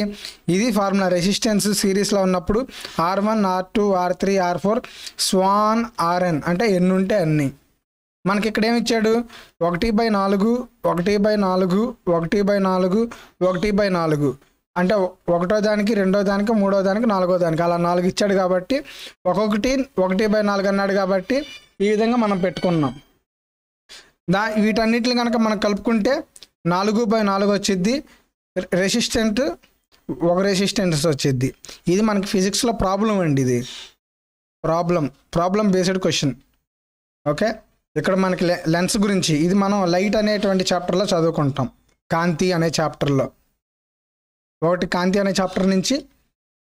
Speaker 1: ఇది ఫార్ములా రెసిస్టెన్స్ సిరీస్లో ఉన్నప్పుడు R one R two R three R four స్వాన్ ఆర్ఎన్ అంటే ఎన్ని ఉంటే అన్నీ మనకి ఇక్కడ ఏమి ఇచ్చాడు ఒకటి బై నాలుగు ఒకటి బై నాలుగు ఒకటి బై నాలుగు ఒకటి బై నాలుగు అంటే ఒకటో దానికి రెండో దానికి మూడో దానికి నాలుగో దానికి అలా నాలుగు ఇచ్చాడు కాబట్టి ఒక్కొక్కటి ఒకటి బై నాలుగు అన్నాడు కాబట్టి ఈ విధంగా మనం పెట్టుకున్నాం దా వీటన్నిటిని కనుక మనం కలుపుకుంటే నాలుగు బై నాలుగు వచ్చిద్ది రెసిస్టెంట్ ఒక రెసిస్టెన్స్ వచ్చిద్ది ఇది మనకి ఫిజిక్స్లో ప్రాబ్లం అండి ఇది problem problem based question okay ఇక్కడ మనకి లెన్స్ గురించి ఇది మనం లైట్ అనేటువంటి చాప్టర్లో చదువుకుంటాం కాంతి అనే చాప్టర్లో ఒకటి కాంతి అనే చాప్టర్ నుంచి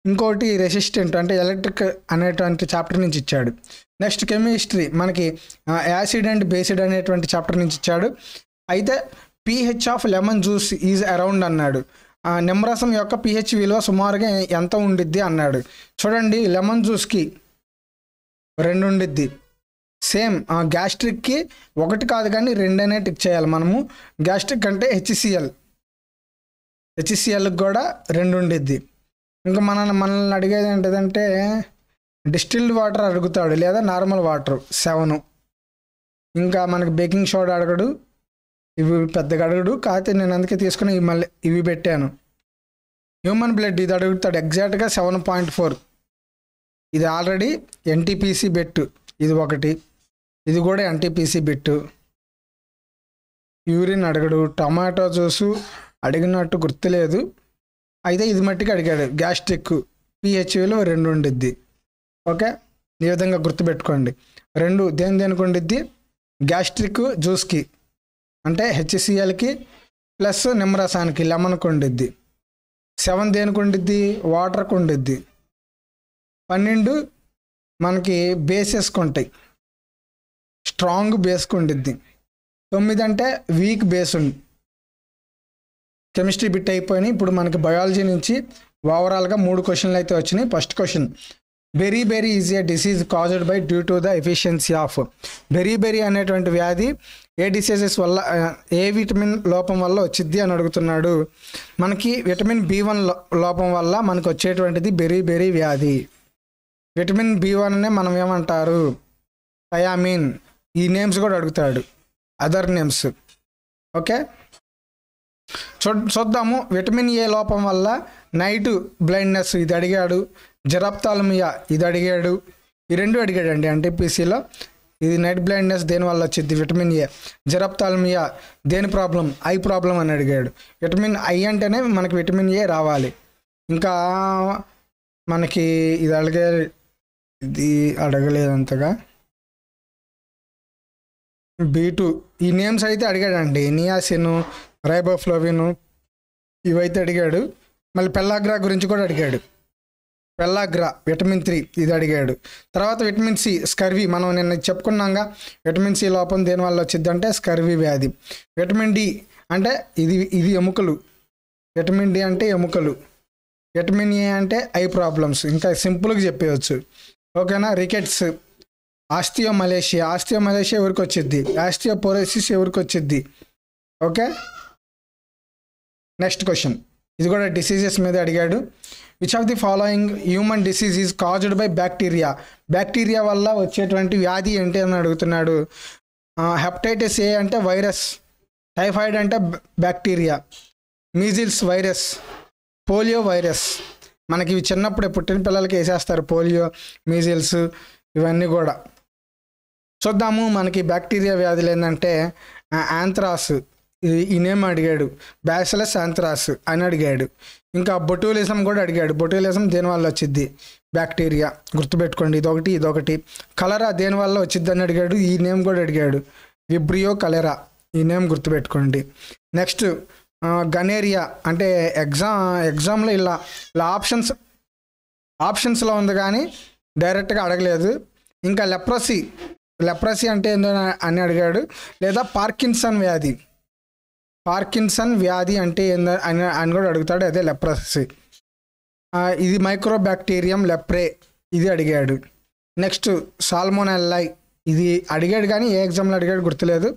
Speaker 1: ఇంకోటి రెసిస్టెంట్ అంటే ఎలక్ట్రిక్ అనేటువంటి చాప్టర్ నుంచి ఇచ్చాడు నెక్స్ట్ కెమిస్ట్రీ మనకి యాసిడ్ అండ్ బేసిడ్ అనేటువంటి చాప్టర్ నుంచి ఇచ్చాడు అయితే pH of lemon juice is around అన్నాడు నిమ్మరసం యొక్క పీహెచ్ విలువ సుమారుగా ఎంత ఉండిద్ది అన్నాడు చూడండి లెమన్ జ్యూస్కి రెండు ఉండిద్ది సేమ్ ఆ గ్యాస్ట్రిక్కి ఒకటి కాదు కానీ రెండనే టిక్ చేయాలి మనము గ్యాస్ట్రిక్ అంటే హెచ్సిఎల్ హెచ్సిఎల్కి కూడా రెండు ఉండిద్ది ఇంకా మన మనల్ని అడిగేది ఏంటిదంటే డిస్టిల్డ్ వాటర్ అడుగుతాడు లేదా నార్మల్ వాటర్ సెవెను ఇంకా మనకి బేకింగ్ సోడా అడగడు ఇవి పెద్దగా అడగడు కాకపోతే నేను అందుకే తీసుకుని మళ్ళీ ఇవి పెట్టాను హ్యూమన్ బ్లడ్ ఇది అడుగుతాడు ఎగ్జాక్ట్గా సెవెన్ పాయింట్ ఫోర్ ఇది ఆల్రెడీ ఎన్టీపీసీ బెట్ ఇది ఒకటి ఇది కూడా ఎన్టీపీసీ బిట్టు యూరిన్ అడగడు టమాటో జ్యూసు అడిగినట్టు గుర్తులేదు అయితే ఇది మట్టికి అడిగాడు గ్యాస్ట్రిక్ పిహెచ్లో రెండు ఉండిద్ది ఓకే ఈ విధంగా గుర్తుపెట్టుకోండి రెండు దేని దేనికి ఉండిద్ది గ్యాస్ట్రిక్ జ్యూస్కి అంటే హెచ్సిఎల్కి ప్లస్ నిమ్మరసానికి లెమన్కి ఉండిద్ది సెవెన్ దేనికి ఉండిద్ది వాటర్కి ఉండిద్ది పన్నెండు మనకి బేసెస్కి ఉంటాయి స్ట్రాంగ్ బేస్కి ఉండిద్ది తొమ్మిది అంటే వీక్ బేస్ ఉంది కెమిస్ట్రీ బిట్ అయిపోయినాయి ఇప్పుడు మనకి బయాలజీ నుంచి ఓవరాల్గా మూడు క్వశ్చన్లు అయితే వచ్చినాయి first question beriberi is a disease caused by due to the deficiency of beriberi అనేటువంటి వ్యాధి ఏ డిసీజెస్ వల్ల ఏ విటమిన్ లోపం వల్ల వచ్చింది అని అడుగుతున్నాడు మనకి విటమిన్ బి వన్ లోపం వల్ల మనకు వచ్చేటువంటిది బెరీ బెరీ వ్యాధి విటమిన్ బి వన్నే మనం ఏమంటారు థయామిన్ ఈ నేమ్స్ కూడా అడుగుతాడు అదర్ నేమ్స్ ఓకే చూ చూద్దాము విటమిన్ ఏ లోపం వల్ల నైట్ బ్లైండ్నెస్ ఇది అడిగాడు జరాప్తాలమియా ఇది అడిగాడు ఈ రెండు అడిగాడండి ఎన్టీపీసీలో ఇది నైట్ బ్లైండ్నెస్ దేనివల్ల వచ్చింది విటమిన్ ఏ జరాప్తాలమియా దేని ప్రాబ్లం ఐ ప్రాబ్లం అని అడిగాడు విటమిన్ ఐ అంటేనే మనకి
Speaker 2: విటమిన్ ఏ రావాలి ఇంకా మనకి ఇది అడిగే ఇది అడగలేదంతగా బీటు
Speaker 1: ఈ నేమ్స్ అయితే అడిగాడండి నియాసిన్ రైబోఫ్లోవిన్ ఇవైతే అడిగాడు మళ్ళీ పెల్లాగ్రా గురించి కూడా అడిగాడు పెల్లాగ్రా విటమిన్ త్రీ ఇది అడిగాడు తర్వాత విటమిన్ సి స్కర్వీ మనం నిన్న చెప్పుకున్నాగా విటమిన్ సి లోపం దేనివల్ల వచ్చిందంటే స్కర్వీ వ్యాధి విటమిన్ డి అంటే ఇది ఇది ఎముకలు విటమిన్ డి అంటే ఎముకలు విటమిన్ ఏ అంటే ఐ ప్రాబ్లమ్స్ ఇంకా సింపుల్గా చెప్పేయచ్చు ఓకేనా rickets osteomalacia osteomalacia ఎవరికి వచ్చింది ఆస్టియో పోరోసిస్ ఎవరికి వచ్చింది ఓకే నెక్స్ట్ క్వశ్చన్ ఇది కూడా డిసీజెస్ మీద అడిగాడు which of the following human disease is caused by bacteria bacteria వల్ల వచ్చేటువంటి వ్యాధి ఏంటి అని అడుగుతున్నాడు హెప్టైటిస్ ఏ అంటే వైరస్ టైఫాయిడ్ అంటే bacteria measles virus polio virus మనకి ఇవి చిన్నప్పుడే పుట్టిన పిల్లలకి వేసేస్తారు పోలియో మీజిల్స్ ఇవన్నీ కూడా చూద్దాము మనకి బ్యాక్టీరియా వ్యాధులు ఏంటంటే ఈ నేమ్ అడిగాడు బ్యాసలస్ ఆంథ్రాస్ అని అడిగాడు ఇంకా బొటూలిజం కూడా అడిగాడు బొటూలిజం దేనివల్ల వచ్చింది బ్యాక్టీరియా గుర్తుపెట్టుకోండి ఇదొకటి ఇదొకటి కలరా దేనివల్ల అని అడిగాడు ఈ నేమ్ కూడా అడిగాడు విబ్రియో కలెరా ఈ నేమ్ గుర్తుపెట్టుకోండి నెక్స్ట్ గనేరియా అంటే ఎగ్జామ్ ఎగ్జామ్లో ఇలా ఇలా ఆప్షన్స్ ఆప్షన్స్లో ఉంది కానీ డైరెక్ట్గా అడగలేదు ఇంకా లెప్రసీ లెప్రసీ అంటే ఏందో అని అడిగాడు లేదా పార్కిన్సన్ వ్యాధి పార్కిన్సన్ వ్యాధి అంటే ఏందో అని అని కూడా అడుగుతాడు అదే లెప్రసీ ఇది మైక్రోబ్యాక్టీరియం లెప్రే ఇది అడిగాడు నెక్స్ట్ సాల్మోన్ సాల్మోనెల్లై ఇది అడిగాడు కానీ ఏ ఎగ్జామ్లో అడిగాడు గుర్తులేదు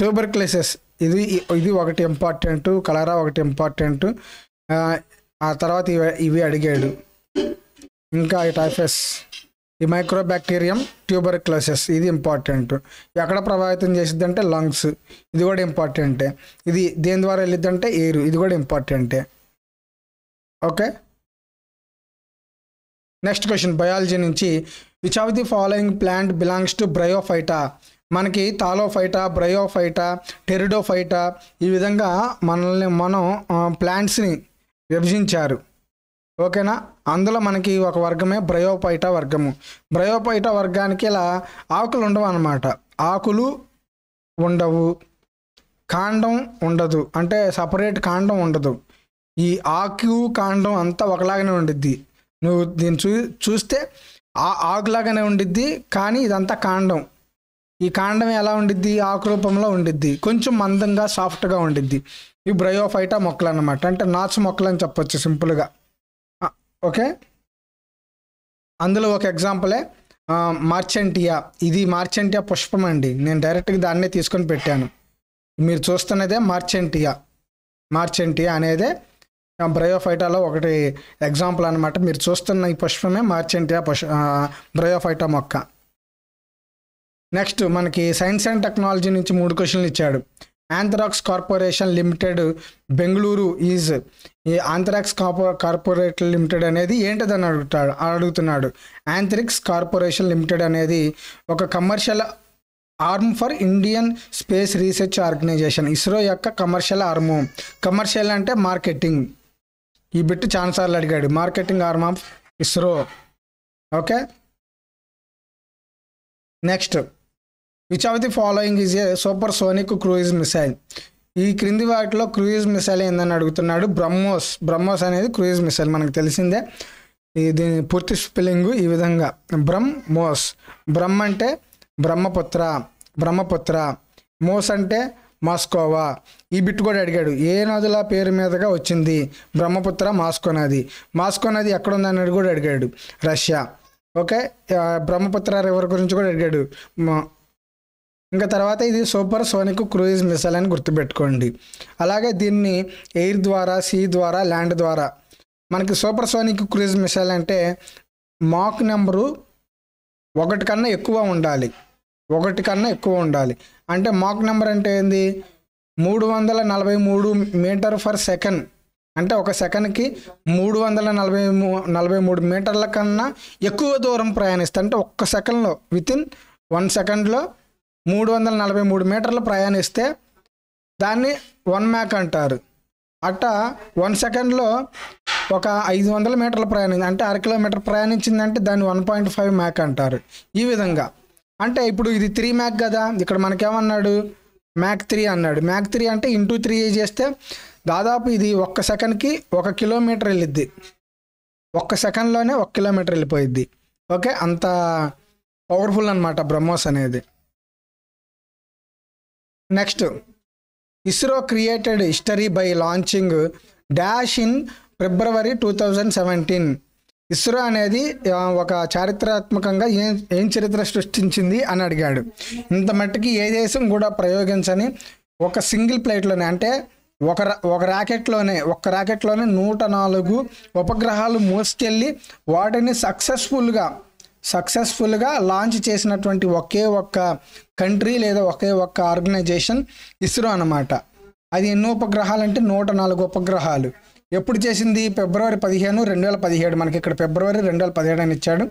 Speaker 1: ట్యూబర్ క్లేసెస్ ఇది ఇది ఒకటి ఇంపార్టెంట్ కలరా ఒకటి ఇంపార్టెంట్ ఆ తర్వాత ఇవి అడిగాడు ఇంకా టైఫస్ ఈ మైక్రోబ్యాక్టీరియం క్లాసెస్ ఇది ఇంపార్టెంట్ ఎక్కడ ప్రభావితం చేసిద్ది అంటే లంగ్స్ ఇది కూడా ఇంపార్టెంటే ఇది దేని ద్వారా వెళ్ళిద్దంటే ఎయిర్ ఇది కూడా ఇంపార్టెంటే ఓకే నెక్స్ట్ క్వశ్చన్ బయాలజీ నుంచి which of the following plant belongs to bryophyta మనకి తాలోఫైటా బ్రయోఫైటా టెరిడోఫైటా ఈ విధంగా మనల్ని మనం ప్లాంట్స్ని విభజించారు ఓకేనా అందులో మనకి ఒక వర్గమే బ్రయోపైట వర్గము బ్రయోపైట వర్గానికి ఇలా ఆకులు ఉండవు అనమాట ఆకులు ఉండవు కాండం ఉండదు అంటే సపరేట్ కాండం ఉండదు ఈ ఆకు కాండం అంతా ఒకలాగానే ఉండిద్ది నువ్వు దీన్ని చూ చూస్తే ఆ ఆకులాగానే ఉండిద్ది కానీ ఇదంతా కాండం ఈ కాండం ఎలా ఉండిద్ది ఆకు రూపంలో ఉండిద్ది కొంచెం మందంగా సాఫ్ట్గా ఉండిద్ది ఈ బ్రయోఫైటా మొక్కలు అనమాట అంటే నాచు మొక్కలు అని చెప్పొచ్చు సింపుల్గా ఓకే అందులో ఒక ఎగ్జాంపులే మార్చంటియా ఇది మార్చంటియా పుష్పం అండి నేను డైరెక్ట్గా దాన్నే తీసుకొని పెట్టాను మీరు చూస్తున్నదే మార్చెంటియా మార్చెంటియా అనేది బ్రయోఫైటాలో ఒకటి ఎగ్జాంపుల్ అనమాట మీరు చూస్తున్న ఈ పుష్పమే మార్చెంటియా పుష్ బ్రయోఫైటా మొక్క నెక్స్ట్ మనకి సైన్స్ అండ్ టెక్నాలజీ నుంచి మూడు క్వశ్చన్లు ఇచ్చాడు Antrix corporation limited Bengaluru is ఈ ఆంథ్రాక్స్ కార్పొ కార్పొరేట్ లిమిటెడ్ అనేది ఏంటదని అడుగుతాడు అడుగుతున్నాడు ఆంథ్రిక్స్ కార్పొరేషన్ లిమిటెడ్ అనేది ఒక commercial arm for Indian space research organisation ISRO యొక్క కమర్షియల్ ఆర్మ్ కమర్షియల్ అంటే మార్కెటింగ్ ఈ బిట్టు ఛాన్సార్లు అడిగాడు marketing arm of ISRO okay next which of the following is a supersonic cruise missile ఈ క్రింది వాటిలో క్రూయిజ్ మిసైల్ ఏందని అడుగుతున్నాడు బ్రహ్మోస్ బ్రహ్మోస్ అనేది క్రూయిజ్ మిసైల్ మనకు తెలిసిందే ఇది పూర్తి స్పెల్లింగ్ ఈ విధంగా బ్రహ్మోస్ బ్రహ్మ అంటే బ్రహ్మపుత్ర బ్రహ్మపుత్ర మోస్ అంటే మాస్కోవా ఈ బిట్ కూడా అడిగాడు ఏ నదుల పేరు మీదగా వచ్చింది బ్రహ్మపుత్ర మాస్కో నది మాస్కో నది ఎక్కడ ఉందన్నది కూడా అడిగాడు రష్యా ఓకే బ్రహ్మపుత్ర రివర్ గురించి కూడా అడిగాడు ఇంకా తర్వాత ఇది సూపర్ సోనిక్ క్రూయిజ్ మిసైల్ అని గుర్తుపెట్టుకోండి అలాగే దీన్ని ఎయిర్ ద్వారా సీ ద్వారా ల్యాండ్ ద్వారా మనకి సూపర్ సోనిక్ క్రూయిజ్ మిసైల్ అంటే మాక్ నెంబరు ఒకటి కన్నా ఎక్కువ ఉండాలి ఒకటి కన్నా ఎక్కువ ఉండాలి అంటే మాక్ నెంబర్ అంటే ఏంది మూడు వందల నలభై మూడు మీటర్ ఫర్ సెకండ్ అంటే ఒక సెకండ్కి మూడు వందల నలభై మూ నలభై మూడు మీటర్ల కన్నా ఎక్కువ దూరం ప్రయాణిస్తా అంటే ఒక్క సెకండ్లో వితిన్ వన్ సెకండ్లో మూడు వందల నలభై మూడు మీటర్లు ప్రయాణిస్తే దాన్ని వన్ మ్యాక్ అంటారు అట్ట వన్ సెకండ్లో ఒక ఐదు వందల మీటర్ల ప్రయాణించింది అంటే అర కిలోమీటర్ ప్రయాణించిందంటే దాన్ని వన్ పాయింట్ ఫైవ్ మ్యాక్ అంటారు ఈ విధంగా అంటే ఇప్పుడు ఇది త్రీ మ్యాక్ కదా ఇక్కడ మనకేమన్నాడు మ్యాక్ త్రీ అన్నాడు మ్యాక్ త్రీ అంటే ఇంటూ త్రీ చేస్తే దాదాపు ఇది ఒక్క సెకండ్కి ఒక కిలోమీటర్ వెళ్ళిద్ది ఒక్క సెకండ్లోనే ఒక కిలోమీటర్ వెళ్ళిపోయిద్ది ఓకే అంత పవర్ఫుల్ అనమాట బ్రహ్మోస్ అనేది next ISRO created history by launching dash in February two thousand seventeen ISRO అనేది ఒక చారిత్రాత్మకంగా ఏం ఏం చరిత్ర సృష్టించింది అని అడిగాడు ఇంత మట్టుకి ఏ దేశం కూడా ప్రయోగించని ఒక సింగిల్ ప్లేట్లోనే అంటే ఒక ఒక ర్యాకెట్లోనే ఒక ర్యాకెట్లోనే నూట నాలుగు ఉపగ్రహాలు మోసుకెళ్ళి వాటిని సక్సెస్ఫుల్గా సక్సెస్ఫుల్గా లాంచ్ చేసినటువంటి ఒకే ఒక్క కంట్రీ లేదా ఒకే ఒక్క ఆర్గనైజేషన్ ఇస్రో అనమాట అది ఎన్నో ఉపగ్రహాలు అంటే నూట నాలుగు ఉపగ్రహాలు ఎప్పుడు చేసింది ఫిబ్రవరి పదిహేను రెండు వేల పదిహేడు మనకి ఇక్కడ ఫిబ్రవరి రెండు వేల పదిహేడు అని ఇచ్చాడు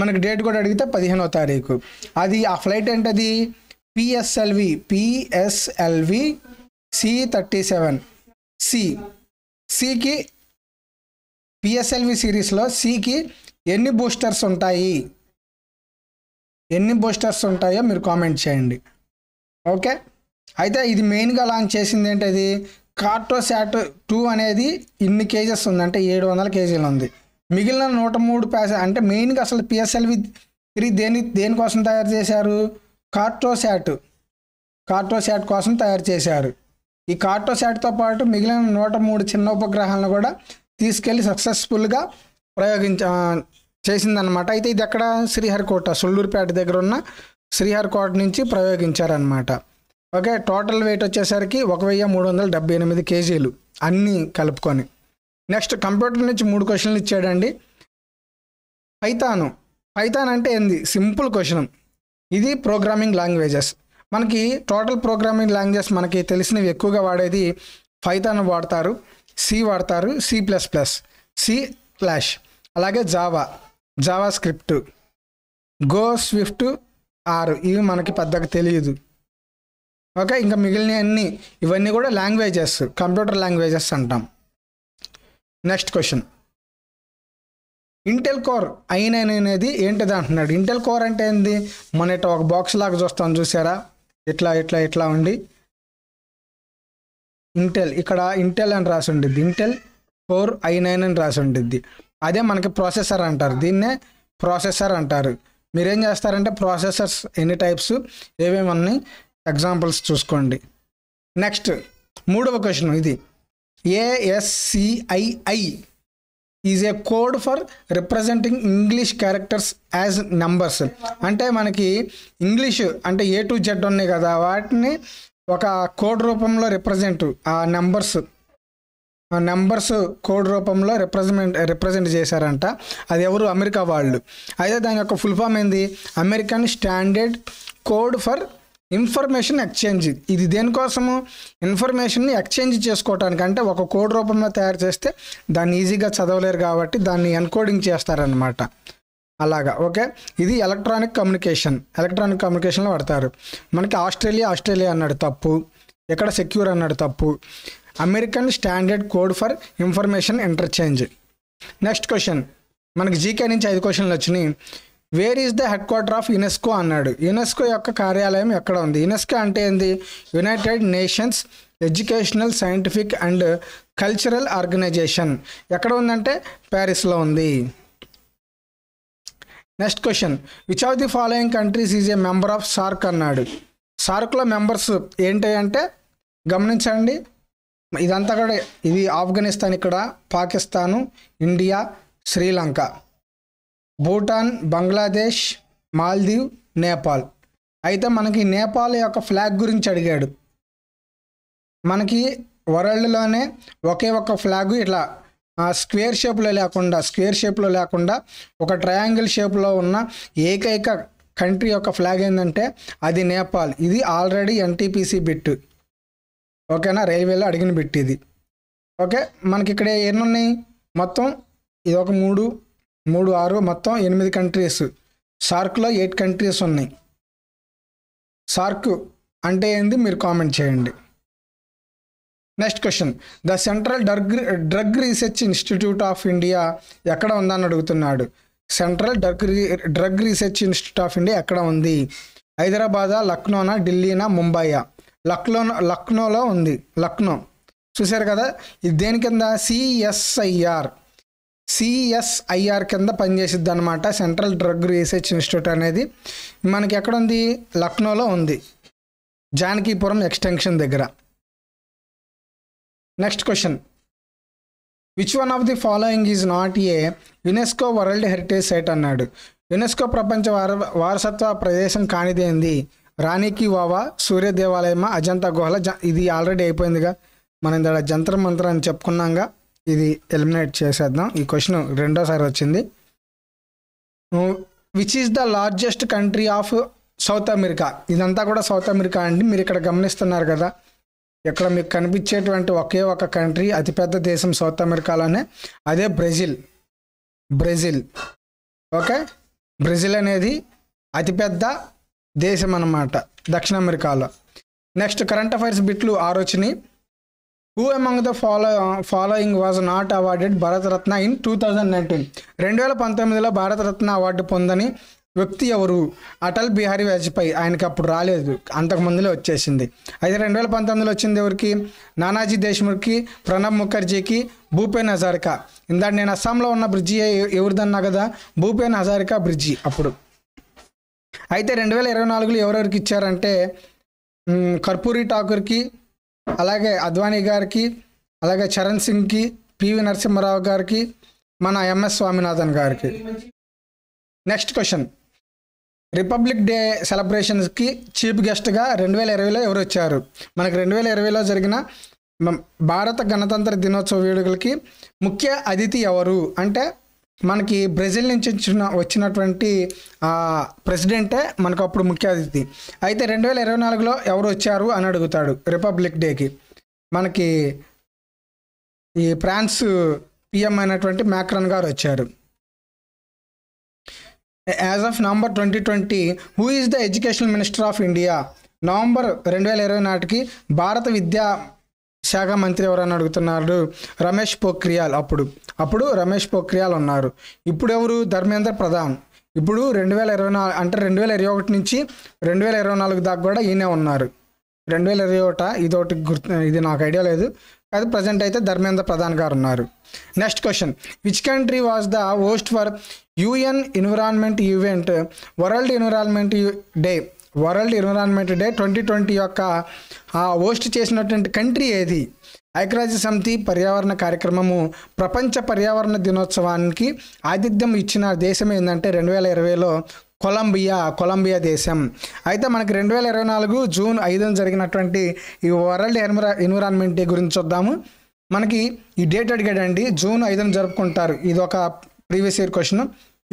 Speaker 1: మనకి డేట్ కూడా అడిగితే పదిహేనో తారీఖు అది ఆ ఫ్లైట్ ఏంటది PSLV PSLV C thirty seven C సికి పిఎస్ఎల్వి సిరీస్లో సికి ఎన్ని బూస్టర్స్ ఉంటాయి ఎన్ని బూస్టర్స్ ఉంటాయో మీరు కామెంట్ చేయండి ఓకే అయితే ఇది మెయిన్గా లాంచ్ చేసింది ఏంటది కార్టోశాట్ టూ అనేది ఇన్ని కేజెస్ ఉంది అంటే ఏడు వందల కేజీలు ఉంది మిగిలిన నూట మూడు ప్యాస అంటే మెయిన్గా అసలు పిఎస్ఎల్వి త్రీ దేని దేనికోసం తయారు చేశారు కార్టోశాట్ కార్టోశాట్ కోసం తయారు చేశారు ఈ కార్టోశాట్తో పాటు మిగిలిన నూట మూడు చిన్న ఉపగ్రహాలను కూడా తీసుకెళ్ళి సక్సెస్ఫుల్గా ప్రయోగించ చేసిందనమాట అయితే ఇది ఎక్కడ శ్రీహరికోట సుళ్ళూరుపేట దగ్గర ఉన్న శ్రీహరికోట నుంచి ప్రయోగించారనమాట ఓకే టోటల్ వెయిట్ వచ్చేసరికి ఒక వెయ్యి మూడు వందల డెబ్బై ఎనిమిది కేజీలు అన్నీ కలుపుకొని నెక్స్ట్ కంప్యూటర్ నుంచి మూడు క్వశ్చన్లు ఇచ్చాడండి పైతాను పైతాన్ అంటే ఏంది సింపుల్ క్వశ్చన్ ఇది ప్రోగ్రామింగ్ లాంగ్వేజెస్ మనకి టోటల్ ప్రోగ్రామింగ్ లాంగ్వేజెస్ మనకి తెలిసినవి ఎక్కువగా వాడేది పైతాన్ వాడతారు సి వాడతారు C plus plus C flash అలాగే Java JavaScript Go Swift ఆరు ఇవి మనకి పెద్దగా తెలియదు ఓకే ఇంకా మిగిలిన అన్నీ ఇవన్నీ కూడా లాంగ్వేజెస్ కంప్యూటర్ లాంగ్వేజెస్ అంటాం next question Intel Core I nine అనేది ఏంటిది అంటున్నాడు ఇంటెల్ కోర్ అంటే ఏంది మన ఇట్లా ఒక బాక్స్ లాగా చూస్తాం చూసారా ఇట్లా ఇట్లా ఇట్లా ఉండి ఇంటెల్ ఇక్కడ ఇంటెల్ అని రాసి ఉండిద్ది ఇంటెల్ కోర్ ఐ నైన్ అని రాసి ఉండిద్ది అదే మనకి ప్రాసెసర్ అంటారు దీన్నే ప్రాసెసర్ అంటారు మీరేం చేస్తారంటే ప్రాసెసర్స్ ఎన్ని టైప్స్ ఏవేమి ఉన్నాయి ఎగ్జాంపుల్స్ చూసుకోండి నెక్స్ట్ మూడవ క్వశ్చన్ ఇది ASCII is a code for representing English characters as numbers అంటే మనకి ఇంగ్లీష్ అంటే ఏ టు జెడ్ ఉన్నాయి కదా వాటిని ఒక కోడ్ రూపంలో రిప్రజెంట్ ఆ నెంబర్స్ నెంబర్స్ కోడ్ రూపంలో రిప్రజెంట్ రిప్రజెంట్ చేశారంట అది ఎవరు అమెరికా వాళ్ళు అయితే దాని యొక్క ఫుల్ ఫామ్ ఏంది American standard code for information exchange ఇది దేనికోసము ఇన్ఫర్మేషన్ని ఎక్స్చేంజ్ చేసుకోవటానికి అంటే ఒక కోడ్ రూపంలో తయారు చేస్తే దాన్ని ఈజీగా చదవలేరు కాబట్టి దాన్ని ఎన్కోడింగ్ చేస్తారనమాట అలాగా ఓకే ఇది ఎలక్ట్రానిక్ కమ్యూనికేషన్ ఎలక్ట్రానిక్ కమ్యూనికేషన్లో పడతారు మనకి ఆస్ట్రేలియా ఆస్ట్రేలియా అన్నాడు తప్పు ఎక్కడ సెక్యూర్ అన్నాడు తప్పు American standard code for information interchange next question మనకి జీకే నుంచి ఐదు క్వశ్చన్లు వచ్చినాయి where is the head quarter of UNESCO అన్నాడు యునెస్కో యొక్క కార్యాలయం ఎక్కడ ఉంది యునెస్కో అంటే ఏంది United Nations educational scientific and cultural organization ఎక్కడ ఉందంటే ప్యారిస్లో ఉంది next question which of the following countries is a member of SAARC అన్నాడు సార్క్లో మెంబర్స్ ఏంటి అంటే గమనించండి ఇదంతా కూడా ఇది ఆఫ్ఘనిస్తాన్ ఇక్కడ పాకిస్తాను ఇండియా శ్రీలంక భూటాన్ బంగ్లాదేశ్ మాల్దీవ్ నేపాల్ అయితే మనకి నేపాల్ యొక్క ఫ్లాగ్ గురించి అడిగాడు మనకి వరల్డ్లోనే ఒకే ఒక ఫ్లాగ్ ఇట్లా స్క్వేర్ షేప్లో లేకుండా స్క్వేర్ షేప్లో లేకుండా ఒక ట్రయాంగిల్ షేప్లో ఉన్న ఏకైక కంట్రీ యొక్క ఫ్లాగ్ ఏంటంటే అది నేపాల్ ఇది ఆల్రెడీ ఎన్టీపీసీ బిట్ ఓకేనా రైల్వేలో అడిగిన పెట్టేది ఓకే మనకి ఇక్కడ ఎన్ని ఉన్నాయి మొత్తం ఇది ఒక మూడు మూడు ఆరు మొత్తం ఎనిమిది కంట్రీస్ సార్క్లో ఎయిట్ కంట్రీస్ ఉన్నాయి సార్క్ అంటే ఏంది మీరు కామెంట్ చేయండి next question the central drug drug research institute of India ఎక్కడ ఉందని అడుగుతున్నాడు central drug drug research institute of India ఎక్కడ ఉంది హైదరాబాదా లక్నోనా ఢిల్లీనా ముంబైయా లక్నో లక్నోలో ఉంది లక్నో చూశారు కదా ఇది దేని కింద సిఎస్ఐఆర్ సిఎస్ఐఆర్ కింద పనిచేసిద్ది అనమాట సెంట్రల్ డ్రగ్ రీసెర్చ్ ఇన్స్టిట్యూట్
Speaker 2: అనేది మనకి ఎక్కడ ఉంది లక్నోలో ఉంది జానకీపురం ఎక్స్టెన్షన్ దగ్గర next question which one
Speaker 1: of the following is not a UNESCO world heritage site అన్నాడు యునెస్కో ప్రపంచ వార వారసత్వ ప్రదేశం కానిదేంది రాణికి వావా సూర్య దేవాలయమ అజంతా గుహల ఇది ఆల్రెడీ అయిపోయిందిగా మనం ఇక్కడ జంతర్ మంత్రం అని చెప్పుకున్నాగా ఇది ఎలిమినేట్ చేసేద్దాం ఈ క్వశ్చన్ రెండోసారి వచ్చింది which is the largest country of South America ఇదంతా కూడా సౌత్ అమెరికా అండి మీరు ఇక్కడ గమనిస్తున్నారు కదా ఇక్కడ మీకు కనిపించేటువంటి ఒకే ఒక కంట్రీ అతిపెద్ద దేశం సౌత్ అమెరికాలోనే అదే బ్రెజిల్ బ్రెజిల్ ఓకే బ్రెజిల్ అనేది అతిపెద్ద దేశం అన్నమాట దక్షిణ అమెరికాలో నెక్స్ట్ కరెంట్ అఫైర్స్ బిట్లు ఆరు who among the follow following was not awarded Bharat Ratna in two thousand nineteen రెండు వేల పంతొమ్మిదిలో భారతరత్న అవార్డు పొందని వ్యక్తి ఎవరు అటల్ బిహారీ వాజ్పేయి ఆయనకి అప్పుడు రాలేదు అంతకుముందులో వచ్చేసింది అయితే రెండు వేల పంతొమ్మిదిలో వచ్చింది ఎవరికి నానాజీ దేశ్ముఖ్కి ప్రణబ్ ముఖర్జీకి భూపేన్ హజారికా ఇందాక నేను అస్సాంలో ఉన్న బ్రిడ్జి ఎవరిదన్నా కదా భూపేన్ హజారికా బ్రిడ్జి అప్పుడు అయితే రెండు వేల ఇరవై నాలుగులో ఎవరెవరికి ఇచ్చారంటే కర్పూరి ఠాకూర్కి అలాగే అద్వానీ గారికి అలాగే చరణ్ సింగ్కి పివి నరసింహారావు గారికి మన ఎంఎస్ స్వామినాథన్ గారికి నెక్స్ట్ క్వశ్చన్ రిపబ్లిక్ డే సెలబ్రేషన్స్కి చీఫ్ గెస్ట్గా రెండు వేల ఇరవైలో ఎవరు వచ్చారు మనకు రెండు వేల ఇరవైలో జరిగిన భారత గణతంత్ర దినోత్సవ వేడుకలకి ముఖ్య అతిథి ఎవరు అంటే మనకి బ్రెజిల్ నుంచి వచ్చిన వచ్చినటువంటి ప్రెసిడెంటే మనకు అప్పుడు ముఖ్య అతిథి అయితే రెండు వేల ఇరవై నాలుగులో ఎవరు వచ్చారు అని అడుగుతాడు రిపబ్లిక్ డేకి మనకి ఈ ఫ్రాన్స్ పిఎం అయినటువంటి మ్యాక్రన్ గారు వచ్చారు as of November twenty twenty who is the education minister of India November రెండు వేల ఇరవై నాటికి భారత విద్యా శాఖ మంత్రి ఎవరని అడుగుతున్నారు రమేష్ పోఖ్రియాల్ అప్పుడు అప్పుడు రమేష్ పోఖ్రియాల్ ఉన్నారు ఇప్పుడు ఎవరు ధర్మేంద్ర ప్రధాన్ ఇప్పుడు రెండు వేల ఇరవై నాలుగు అంటే రెండు వేల ఇరవై ఒకటి నుంచి రెండు వేల ఇరవై నాలుగు దాకా కూడా ఈయనే ఉన్నారు రెండు వేల ఇరవై ఒకట ఇదొకటి గుర్తు ఇది నాకు ఐడియా లేదు అది ప్రజెంట్ అయితే ధర్మేంద్ర ప్రధాన్ గారు ఉన్నారు next question which country was the host for UN environment event world environment day world environment day twenty twenty యొక్క హోస్ట్ చేసినటువంటి కంట్రీ ఏది ఐక్యరాజ్య సమితి పర్యావరణ కార్యక్రమము ప్రపంచ పర్యావరణ దినోత్సవానికి ఆతిథ్యం ఇచ్చిన దేశం ఏంటంటే రెండు వేల ఇరవైలో కొలంబియా కొలంబియా దేశం అయితే మనకి రెండు వేల ఇరవై నాలుగు జూన్ ఐదున జరిగినటువంటి ఈ వరల్డ్ ఎన్విరా ఎన్విరాన్మెంట్ డే గురించి చూద్దాము మనకి ఈ డేట్ అడిగాడండి జూన్ ఐదున జరుపుకుంటారు ఇది ఒక ప్రీవియస్ ఇయర్ క్వశ్చన్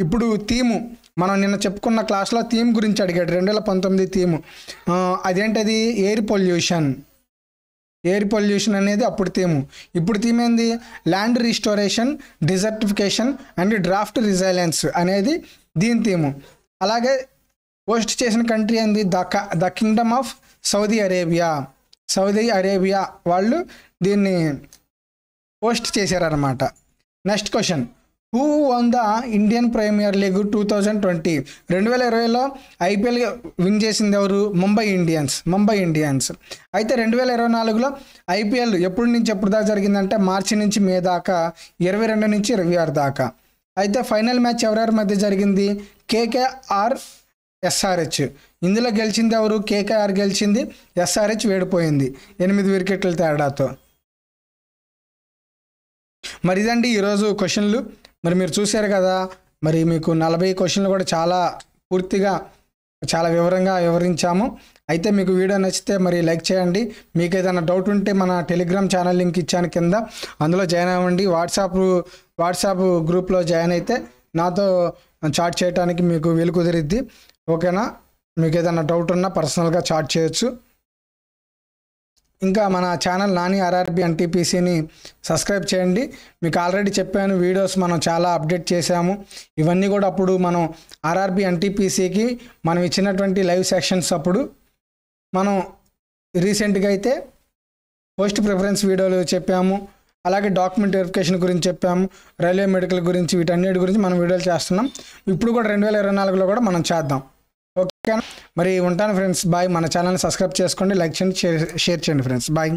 Speaker 1: ఇప్పుడు థీము మనం నిన్న చెప్పుకున్న క్లాస్లో థీమ్ గురించి అడిగాడు రెండు వేల పంతొమ్మిది థీము అదేంటది ఎయిర్ పొల్యూషన్ ఎయిర్ పొల్యూషన్ అనేది అప్పుడు థీము ఇప్పుడు థీమ్ ఏంది land restoration desertification and drought resilience అనేది దీని థీము అలాగే పోస్ట్ చేసిన కంట్రీ ఏంది the the kingdom of Saudi Arabia Saudi Arabia వాళ్ళు దీన్ని హోస్ట్ చేశారనమాట next question who won the Indian Premier League two thousand twenty రెండు వేల ఇరవైలో ఐపీఎల్ విన్ చేసింది ఎవరు ముంబై ఇండియన్స్ ముంబై ఇండియన్స్ అయితే రెండు వేల ఇరవై నాలుగులో ఐపీఎల్ ఎప్పటి నుంచి ఎప్పుడు దాకా జరిగిందంటే మార్చి నుంచి మే దాకా ఇరవై రెండు నుంచి ఇరవై ఆరు దాకా అయితే ఫైనల్ మ్యాచ్ ఎవరెవరి మధ్య జరిగింది కేకేఆర్ ఎస్ఆర్హెచ్ ఇందులో గెలిచింది ఎవరు కేకేఆర్ గెలిచింది ఎస్ఆర్హెచ్ వేడిపోయింది ఎనిమిది వికెట్ల తేడాతో మరిదండి ఈరోజు క్వశ్చన్లు మరి మీరు చూశారు కదా మరి మీకు నలభై క్వశ్చన్లు కూడా చాలా పూర్తిగా చాలా వివరంగా వివరించాము అయితే మీకు వీడియో నచ్చితే మరి లైక్ చేయండి మీకు ఏదైనా డౌట్ ఉంటే మన టెలిగ్రామ్ ఛానల్ లింక్ ఇచ్చాను కింద అందులో జాయిన్ అవ్వండి వాట్సాప్ వాట్సాప్ గ్రూప్లో జాయిన్ అయితే నాతో చాట్ చేయడానికి మీకు వీలు కుదిరిద్ది ఓకేనా మీకు ఏదైనా డౌట్ ఉన్నా పర్సనల్గా చాట్ చేయొచ్చు ఇంకా మన ఛానల్ నాని ఆర్ఆర్బి ఎన్టీపీసీని సబ్స్క్రైబ్ చేయండి మీకు ఆల్రెడీ చెప్పాను వీడియోస్ మనం చాలా అప్డేట్ చేశాము ఇవన్నీ కూడా అప్పుడు మనం ఆర్ఆర్బి ఎన్టీపీసీకి మనం ఇచ్చినటువంటి లైవ్ సెక్షన్స్ అప్పుడు మనం రీసెంట్గా అయితే పోస్ట్ ప్రిఫరెన్స్ వీడియోలు చెప్పాము అలాగే డాక్యుమెంట్ వెరిఫికేషన్ గురించి చెప్పాము రైల్వే మెడికల్ గురించి వీటన్నిటి గురించి మనం వీడియోలు చేస్తున్నాం ఇప్పుడు కూడా రెండు వేల ఇరవై నాలుగులో కూడా మనం
Speaker 2: చేద్దాం మరి ఉంటాను ఫ్రెండ్స్ బాయ్ మన ఛానల్ని సబ్స్క్రైబ్ చేసుకోండి లైక్ చేయండి షేర్ చేయండి ఫ్రెండ్స్ బాయ్